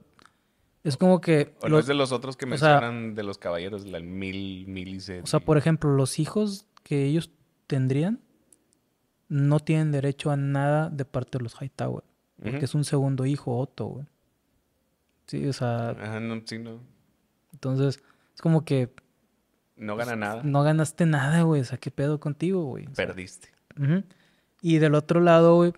es como que... O no es de los otros que mencionan de los caballeros, la mil, mil y O sea, por ejemplo, los hijos que ellos tendrían no tienen derecho a nada de parte de los Hightower. Porque es un segundo hijo, Otto, güey. Sí, o sea. Ajá, ah, no, sí, Entonces, es como que. No gana pues, nada. No ganaste nada, güey. O sea, ¿qué pedo contigo, güey? Perdiste. Y del otro lado, güey,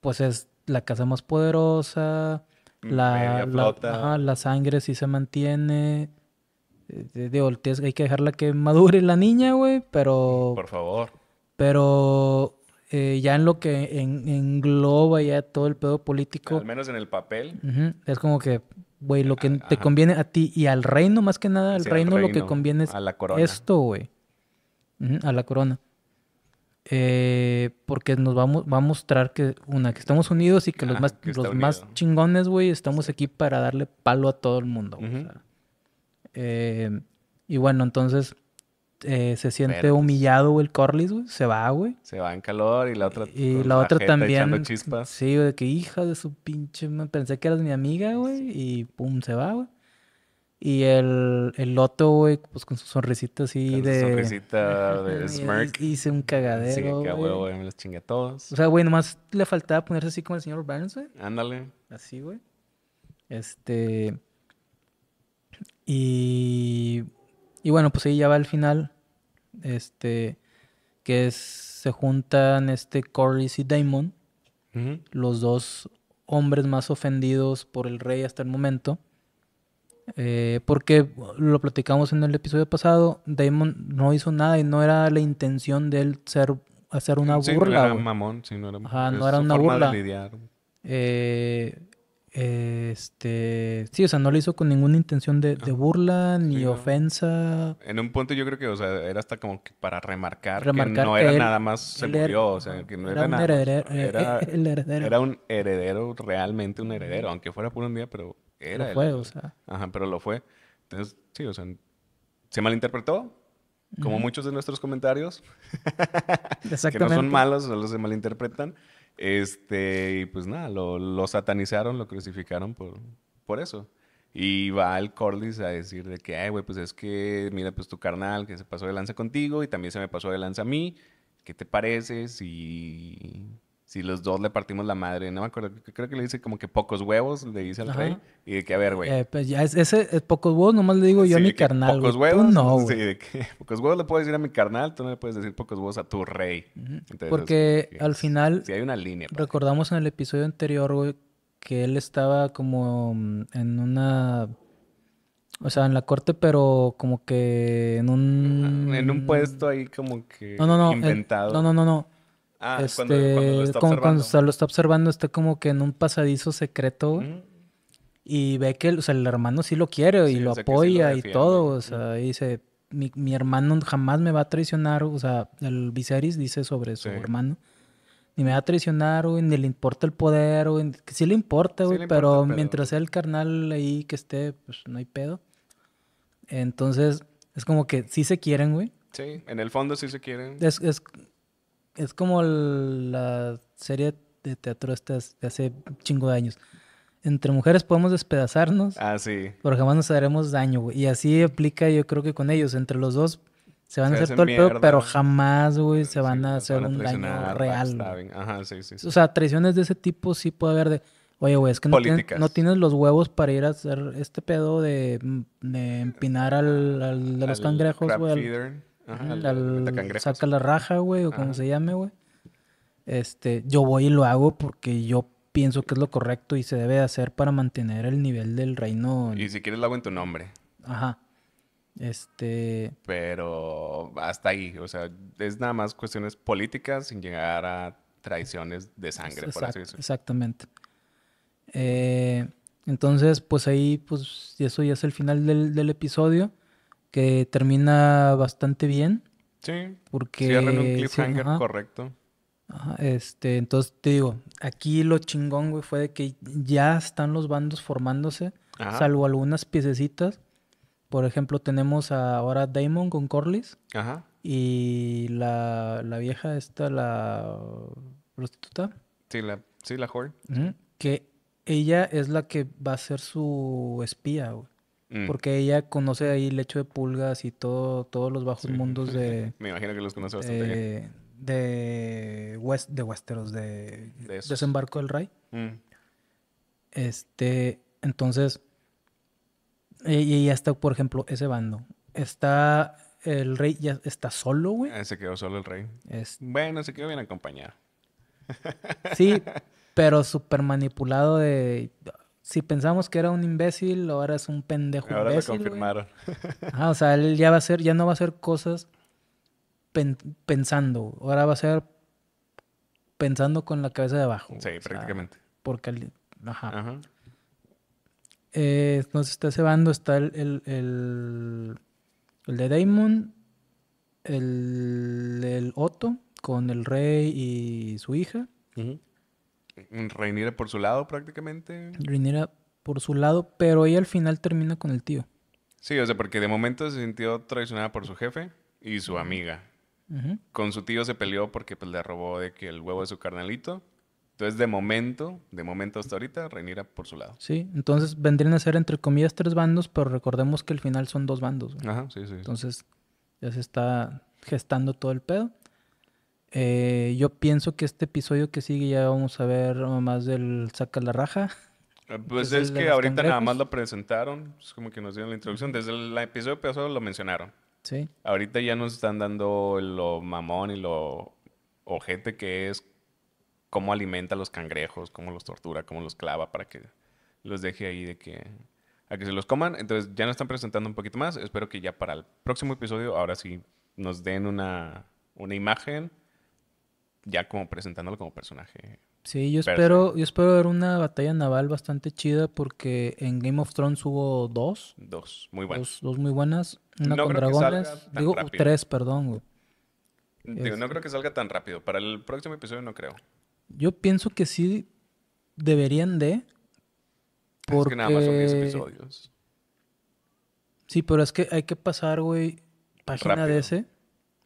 pues es la casa más poderosa. Mm, la, la, la sangre sí se mantiene. Eh, de Digo, hay que dejarla que madure la niña, güey, pero. Por favor. Pero eh, ya en lo que engloba ya todo el pedo político. Al menos en el papel. es como que, güey, lo que te conviene a ti y al reino, más que nada, al reino, lo que conviene es esto, güey. a la corona. Eh, porque nos vamos, va a mostrar que, una, que estamos unidos y que los más, los más chingones, güey, estamos aquí para darle palo a todo el mundo. Eh, y bueno, entonces eh, se siente pues, humillado, güey, el Corlis, güey. Se va, güey. Se va en calor y la otra. Y la otra también. Chispas. Sí, güey, que hija de su pinche. Pensé que eras mi amiga, güey. Y pum, se va, güey. Y el, el Loto, güey, pues con su sonrisita así de. Su sonrisita de smirk. Hice un cagadero. Así que huevo, güey, eh, me los chingué a todos. O sea, güey, nomás le faltaba ponerse así como el señor Barnes, güey. Ándale. Así, güey. Este. Y. Y bueno, pues ahí ya va al final este, que se juntan este Corlys y Damon, los dos hombres más ofendidos por el rey hasta el momento. Eh, porque lo platicamos en el episodio pasado, Damon no hizo nada y no era la intención de él ser, hacer una burla. No era mamón, sí, no era, una burla. De lidiar. Eh, este, sí, o sea, no lo hizo con ninguna intención de, ah, burla ni ofensa. En un punto yo creo que, o sea, era hasta como para remarcar, que no era nada más se murió, o sea, que no era, nada. era, era un heredero, realmente un heredero, aunque fuera por un día, pero era. Lo fue, o sea. Ajá, pero lo fue. Entonces, sí, o sea, se malinterpretó, como muchos de nuestros comentarios, Exactamente. que no son malos, solo se malinterpretan. Este, y pues nada, lo, satanizaron, lo crucificaron por, por eso. Y va el Cordis a decir de que, ay, güey, pues es que, mira, pues tu carnal que se pasó de lanza contigo y también se me pasó de lanza a mí. ¿Qué te parece si si los dos le partimos la madre, no me acuerdo, creo que le dice como que pocos huevos, le dice al rey, y de que a ver, güey. Eh, pues ya ese pocos huevos nomás le digo yo a mi carnal. Pocos huevos. no, sí, de que pocos huevos le puedo decir a mi carnal, tú no le puedes decir pocos huevos a tu rey. Porque al final... Sí, hay una línea. Recordamos en el episodio anterior, güey, que él estaba como mm, en una... O sea, en la corte, pero como que en un... En un puesto ahí como que... No, no, no. Inventado. no, no, no, no Ah, este, cuando, lo está cuando lo está observando, está como que en un pasadizo secreto güey. y ve que o sea, el hermano sí lo quiere y lo apoya y todo. O sea, dice, mi, mi, hermano jamás me va a traicionar. O sea, el Viserys dice sobre su hermano. Ni me va a traicionar, güey, ni le importa el poder, güey. Que sí le importa, güey, pero mientras sea el carnal ahí que esté, pues no hay pedo. Entonces, es como que sí se quieren, güey. Sí, en el fondo sí se quieren. es, es como la serie de teatro esta de hace chingo de años. Entre mujeres podemos despedazarnos. Ah, pero jamás nos haremos daño, güey. Y así aplica, yo creo que con ellos. Entre los dos se van a hacer todo el pedo, pero jamás, güey, se van a hacer un daño real. O sea, traiciones de ese tipo sí puede haber de. Oye, güey, es que no tienes, los huevos para ir a hacer este pedo de, empinar al, de los cangrejos, güey. Ajá, saca la raja, güey, o como se llame, güey. Este, yo voy y lo hago porque yo pienso que es lo correcto y se debe hacer para mantener el nivel del reino. Y si quieres lo hago en tu nombre. Ajá. Este. Pero hasta ahí. O sea, es nada más cuestiones políticas sin llegar a traiciones de sangre, por así decirlo. Exactamente. Eh, entonces, pues ahí, pues, eso ya es el final del episodio que termina bastante bien. Sí. Porque. Cierran un cliffhanger, correcto. Ajá, este, entonces te digo, aquí lo chingón, güey, fue de que ya están los bandos formándose, ajá. salvo algunas piececitas. Por ejemplo, tenemos ahora Damon con Corlys. Ajá. Y la, vieja esta, la prostituta. Sí, la, sí, la Que ella es la que va a ser su espía, güey. Mm. Porque ella conoce ahí el hecho de pulgas y todo, todos los bajos mundos de. Me imagino que los conoce bastante bien. Eh, de, West, de Westeros, de, Desembarco del Rey. Mm. Este, entonces. Eh, y ya está, por ejemplo, ese bando. Está. El rey ya está solo, güey. Ah, se quedó solo el rey. Bueno, se quedó bien acompañado. Sí, pero súper manipulado de si pensamos que era un imbécil, ahora es un pendejo ahora imbécil. Ahora lo confirmaron. Ajá, o sea, él ya va a ser, ya no va a hacer cosas pensando. Ahora va a ser pensando con la cabeza de abajo. Sí, prácticamente. porque, ajá. ajá. Eh, nos está cebando, está el, el, el, el de Damon, el, el, Otto con el rey y su hija. Ajá. Reinira por su lado prácticamente. Reinira por su lado, pero ella al final termina con el tío. Sí, o sea, porque de momento se sintió traicionada por su jefe y su amiga. Con su tío se peleó porque pues, le robó de que el huevo de su carnalito. Entonces, de momento, de momento hasta ahorita, Reinira por su lado. Sí, entonces vendrían a ser entre comillas tres bandos, pero recordemos que al final son dos bandos. Ajá, sí, sí. Entonces, ya se está gestando todo el pedo. Eh, yo pienso que este episodio que sigue ya vamos a ver más del saca la raja. Ah, pues es, que ahorita nada más lo presentaron, es como que nos dieron la introducción. Desde el episodio pasado lo mencionaron. Sí. Ahorita ya nos están dando lo mamón y lo ojete que es cómo alimenta a los cangrejos, cómo los tortura, cómo los clava para que los deje ahí de que a que se los coman. Entonces ya nos están presentando un poquito más. Espero que ya para el próximo episodio ahora sí nos den una, una imagen ya como presentándolo como personaje. Sí, yo espero, yo espero ver una batalla naval bastante chida porque en Game of Thrones hubo dos. Dos, muy buenas. Dos, muy buenas. Una con dragones. Digo, tres, perdón, güey. Digo, no este. creo que salga tan rápido. Para el próximo episodio no creo. Yo pienso que sí deberían de. Porque... nada más son 10 episodios. Sí, pero es que hay que pasar, güey, página de ese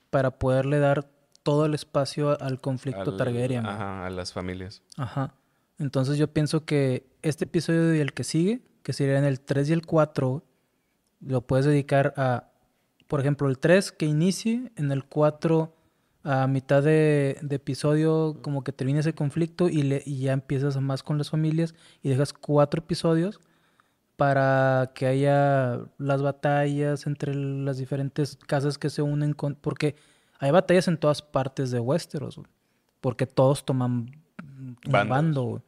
para poderle dar todo el espacio al conflicto Targaryen. Ajá, a las familias. Ajá. Entonces yo pienso que este episodio y el que sigue, que sería en el 3 y el 4, lo puedes dedicar a, por ejemplo, el 3 que inicie, en el 4 a mitad de, episodio como que termine ese conflicto y, le, y ya empiezas más con las familias y dejas cuatro episodios para que haya las batallas entre las diferentes casas que se unen con... Porque hay batallas en todas partes de Westeros, güey. Porque todos toman un bando,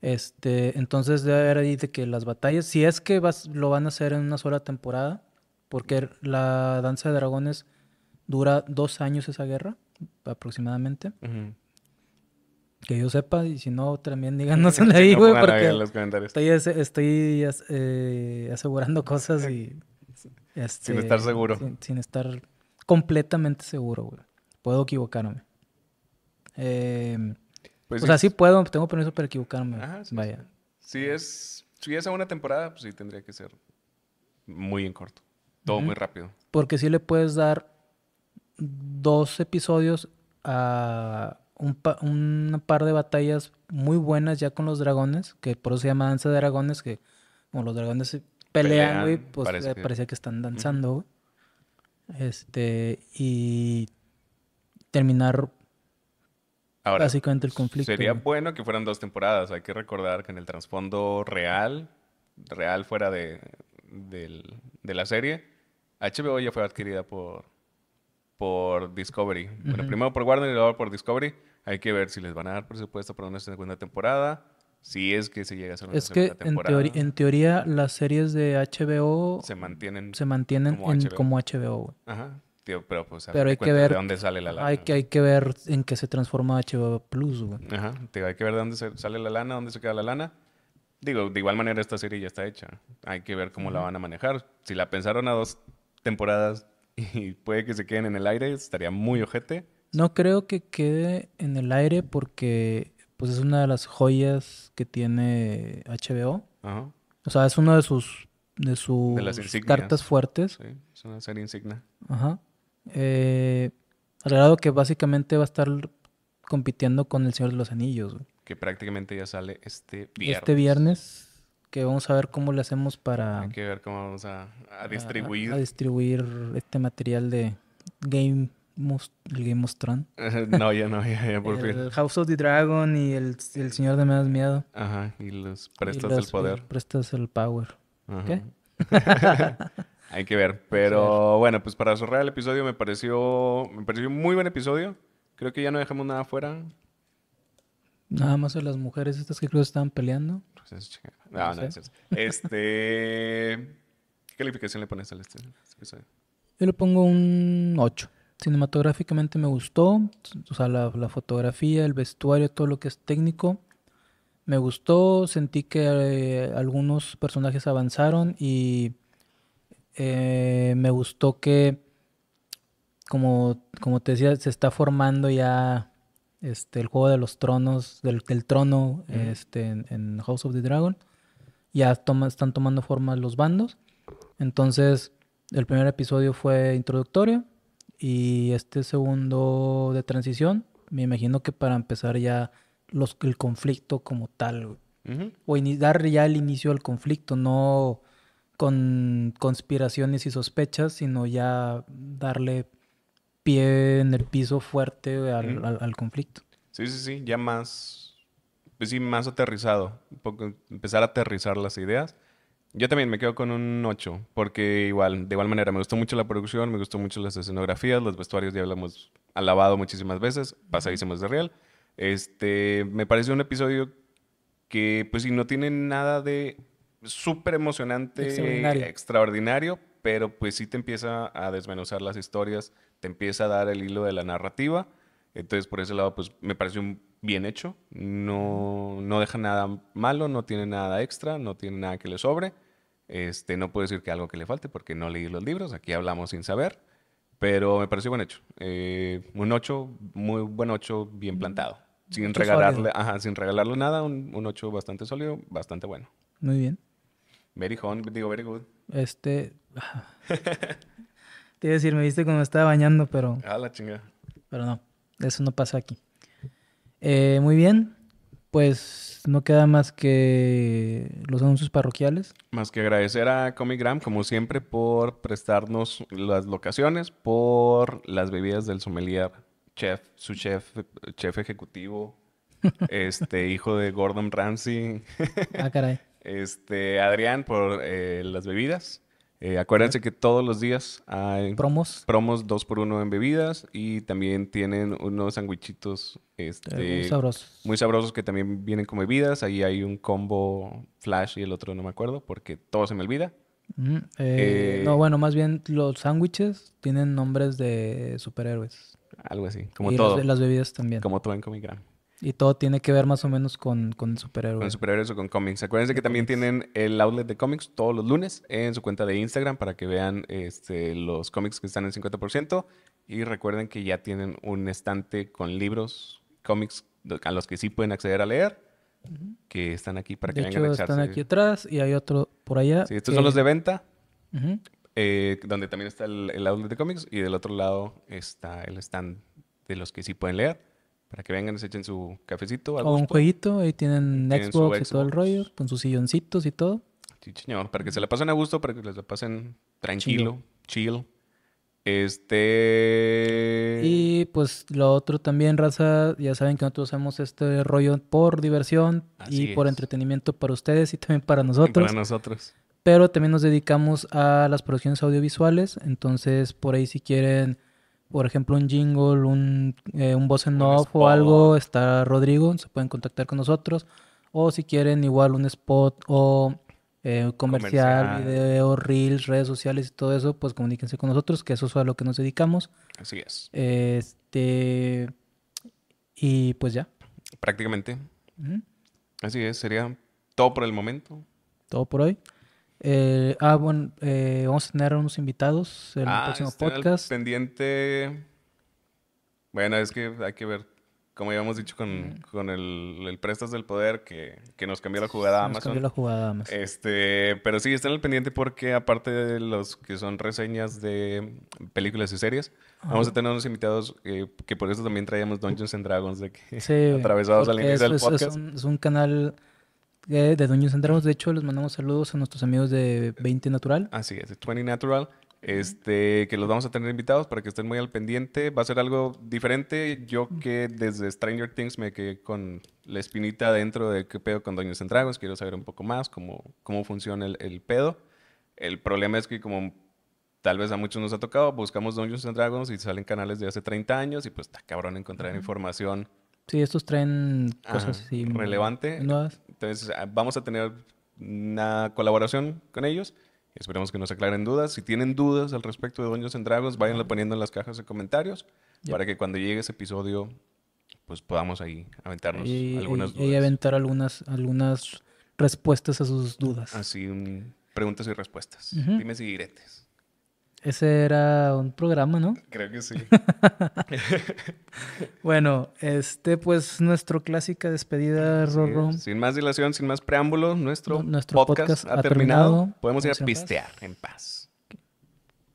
Este, entonces era haber ahí de que las batallas, si es que lo van a hacer en una sola temporada, porque la danza de dragones dura dos años esa guerra, aproximadamente. Que yo sepa, y si no, también la ahí, güey, porque estoy, estoy eh, asegurando cosas y... sin estar seguro. sin estar completamente seguro, güey. Puedo equivocarme. Eh, pues o sea, sí puedo, tengo permiso para equivocarme. Vaya. Si, es, si es una temporada, pues sí tendría que ser muy en corto. Todo muy rápido. Porque sí le puedes dar dos episodios a un par de batallas muy buenas ya con los dragones, que por eso se llama danza de dragones, que como los dragones se pelean, güey, pues parece eh, que... están danzando, güey este, y terminar básicamente el conflicto. Sería bueno que fueran dos temporadas. Hay que recordar que en el trasfondo real, real fuera de, de, la serie, HBO ya fue adquirida por, por Discovery. primero por Warner y luego por Discovery. Hay que ver si les van a dar presupuesto para una segunda temporada si es que se llega a hacer una es que, En, teoría, en teoría, las series de HBO se mantienen, se mantienen como, HBO. Como Ajá. pero pues, hay que ver de dónde sale la lana. Hay que, hay que ver en qué se transforma HBO Plus, güey. Ajá. hay que ver de dónde sale la lana, dónde se queda la lana. Digo, de igual manera esta serie ya está hecha. Hay que ver cómo la van a manejar. Si la pensaron a dos temporadas y puede que se queden en el aire, estaría muy ojete. No creo que quede en el aire porque pues es una de las joyas que tiene HBO. Ajá. O sea, es una de sus, de sus cartas fuertes. Sí, es una serie insignia. Ajá. Eh, al grado que básicamente va a estar compitiendo con El Señor de los Anillos. Que prácticamente ya sale este, este viernes. Este viernes, que vamos a ver cómo le hacemos para... Hay que ver cómo vamos a, distribuir. a distribuir este material de Game el Game of Thrones. no, ya no, ya, ya por fin. El House of the Dragon y el, Señor de más Miedo. Ajá, y los Prestas del Poder. Prestas el Power. Hay que ver. Pero bueno, pues para cerrar el episodio me pareció, me pareció muy buen episodio. Creo que ya no dejamos nada afuera. Nada más de las mujeres estas que creo que estaban peleando. Pues no, no, Este. ¿Qué calificación le pones al este, este episodio? Yo le pongo un 8 cinematográficamente me gustó, o sea, la, fotografía, el vestuario, todo lo que es técnico, me gustó, sentí que eh, algunos personajes avanzaron y eh, me gustó que, como, como te decía, se está formando ya este, el juego de los tronos, del, trono este, en, House of the Dragon, ya están tomando forma los bandos, entonces el primer episodio fue introductorio, y este segundo de transición, me imagino que para empezar ya los, el conflicto como tal, O dar ya el inicio al conflicto, no con conspiraciones y sospechas, sino ya darle pie en el piso fuerte al, conflicto. Sí, sí, sí, ya más, pues más aterrizado, empezar a aterrizar las ideas yo también me quedo con un 8, porque igual, de igual manera, me gustó mucho la producción, me gustó mucho las escenografías, los vestuarios ya hablamos alabado muchísimas veces, pasadísimos de real. Este, me pareció un episodio que, pues, si no tiene nada de súper emocionante, extraordinario. pero pues sí te empieza a desmenuzar las historias, te empieza a dar el hilo de la narrativa. Entonces, por ese lado, pues, me parece un bien hecho, no, no deja nada malo, no tiene nada extra, no tiene nada que le sobre. Este, no puedo decir que algo que le falte porque no leí los libros, aquí hablamos sin saber, pero me pareció buen hecho. Eh, un 8, muy buen 8, bien plantado. Sin regalarle, ajá, sin regalarle nada, un, 8 bastante sólido, bastante bueno. Muy bien. Very digo, very good. Este. Te iba a decir, me viste cuando estaba bañando, pero. a la chinga. Pero no, eso no pasa aquí. Eh, muy bien, pues no queda más que los anuncios parroquiales. Más que agradecer a Comic Comigram, como siempre, por prestarnos las locaciones, por las bebidas del sommelier, chef, su chef, chef ejecutivo, este hijo de Gordon Ramsay. Ah, este, Adrián por eh, las bebidas. Eh, acuérdense que todos los días hay promos. Promos 2x1 en bebidas y también tienen unos sándwichitos este, eh, muy sabrosos. que también vienen con bebidas. Ahí hay un combo flash y el otro no me acuerdo porque todo se me olvida. Eh, no, bueno, más bien los sándwiches tienen nombres de superhéroes. Algo así, como todo. Las, las, bebidas también. Como todo en Comic y todo tiene que ver más o menos con, con superhéroes. Con superhéroes o con cómics. Acuérdense que también tienen el outlet de cómics todos los lunes en su cuenta de Instagram para que vean este, los cómics que están en 50%. Y recuerden que ya tienen un estante con libros, cómics a los que sí pueden acceder a leer, que están aquí para que de vengan hecho, a echarse. Están aquí atrás y hay otro por allá. estos son los de venta. Eh, donde también está el, el outlet de cómics y del otro lado está el stand de los que sí pueden leer para que vengan, se echen su cafecito. o un jueguito, ahí tienen, Xbox, y todo el rollo, con sus silloncitos y todo. Sí, señor, para que se la pasen a gusto, para que les la pasen tranquilo, chill. Este. Y pues lo otro también, raza, ya saben que nosotros hacemos este rollo por diversión y por entretenimiento para ustedes y también para nosotros. Para nosotros. Pero también nos dedicamos a las producciones audiovisuales, entonces por ahí si quieren por ejemplo, un jingle, un, eh, un voz en off o algo, está Rodrigo, se pueden contactar con nosotros. O si quieren, igual un spot o eh, comercial, video, reels, redes sociales y todo eso, pues comuníquense con nosotros, que eso es a lo que nos dedicamos. Así es. Este. Y pues ya. Prácticamente. Así es, sería todo por el momento. Todo por hoy. Eh, ah, bueno, eh, vamos a tener unos invitados en el ah, próximo este, podcast. pendiente. Bueno, es que hay que ver, como ya hemos dicho con, mm. el, Prestas del Poder, que, nos cambió la jugada a Amazon. la jugada Este, pero sí, en el pendiente porque, aparte de los que son reseñas de películas y series, vamos a tener unos invitados eh, que por eso también traíamos Dungeons and Dragons de que atravesados al inicio del podcast. es un canal de Doños Dragons, De hecho, les mandamos saludos a nuestros amigos de 20 Natural. Así es, de 20 Natural. Este, que los vamos a tener invitados para que estén muy al pendiente. Va a ser algo diferente. Yo que desde Stranger Things me quedé con la espinita dentro de qué pedo con Doños Dragons. Quiero saber un poco más cómo, cómo funciona el, pedo. El problema es que como tal vez a muchos nos ha tocado, buscamos Dungeons and Dragons y salen canales de hace 30 años y pues está cabrón encontrar información. Sí, estos traen cosas así relevante. Nuevas. Entonces, ah, vamos a tener una colaboración con ellos. Esperemos que nos aclaren dudas. Si tienen dudas al respecto de Doños and Dragons, váyanlo poniendo en las cajas de comentarios para que cuando llegue ese episodio, pues podamos ahí aventarnos algunas dudas. Y aventar algunas, algunas respuestas a sus dudas. Así, ah, preguntas y respuestas. y Dime diretes. Ese era un programa, ¿no? Creo que sí. bueno, este pues nuestro clásica despedida, Rorro. sin más dilación, sin más preámbulo, nuestro, podcast, ha, terminado. Podemos ir a pistear En paz.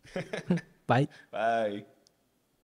Bye. Bye.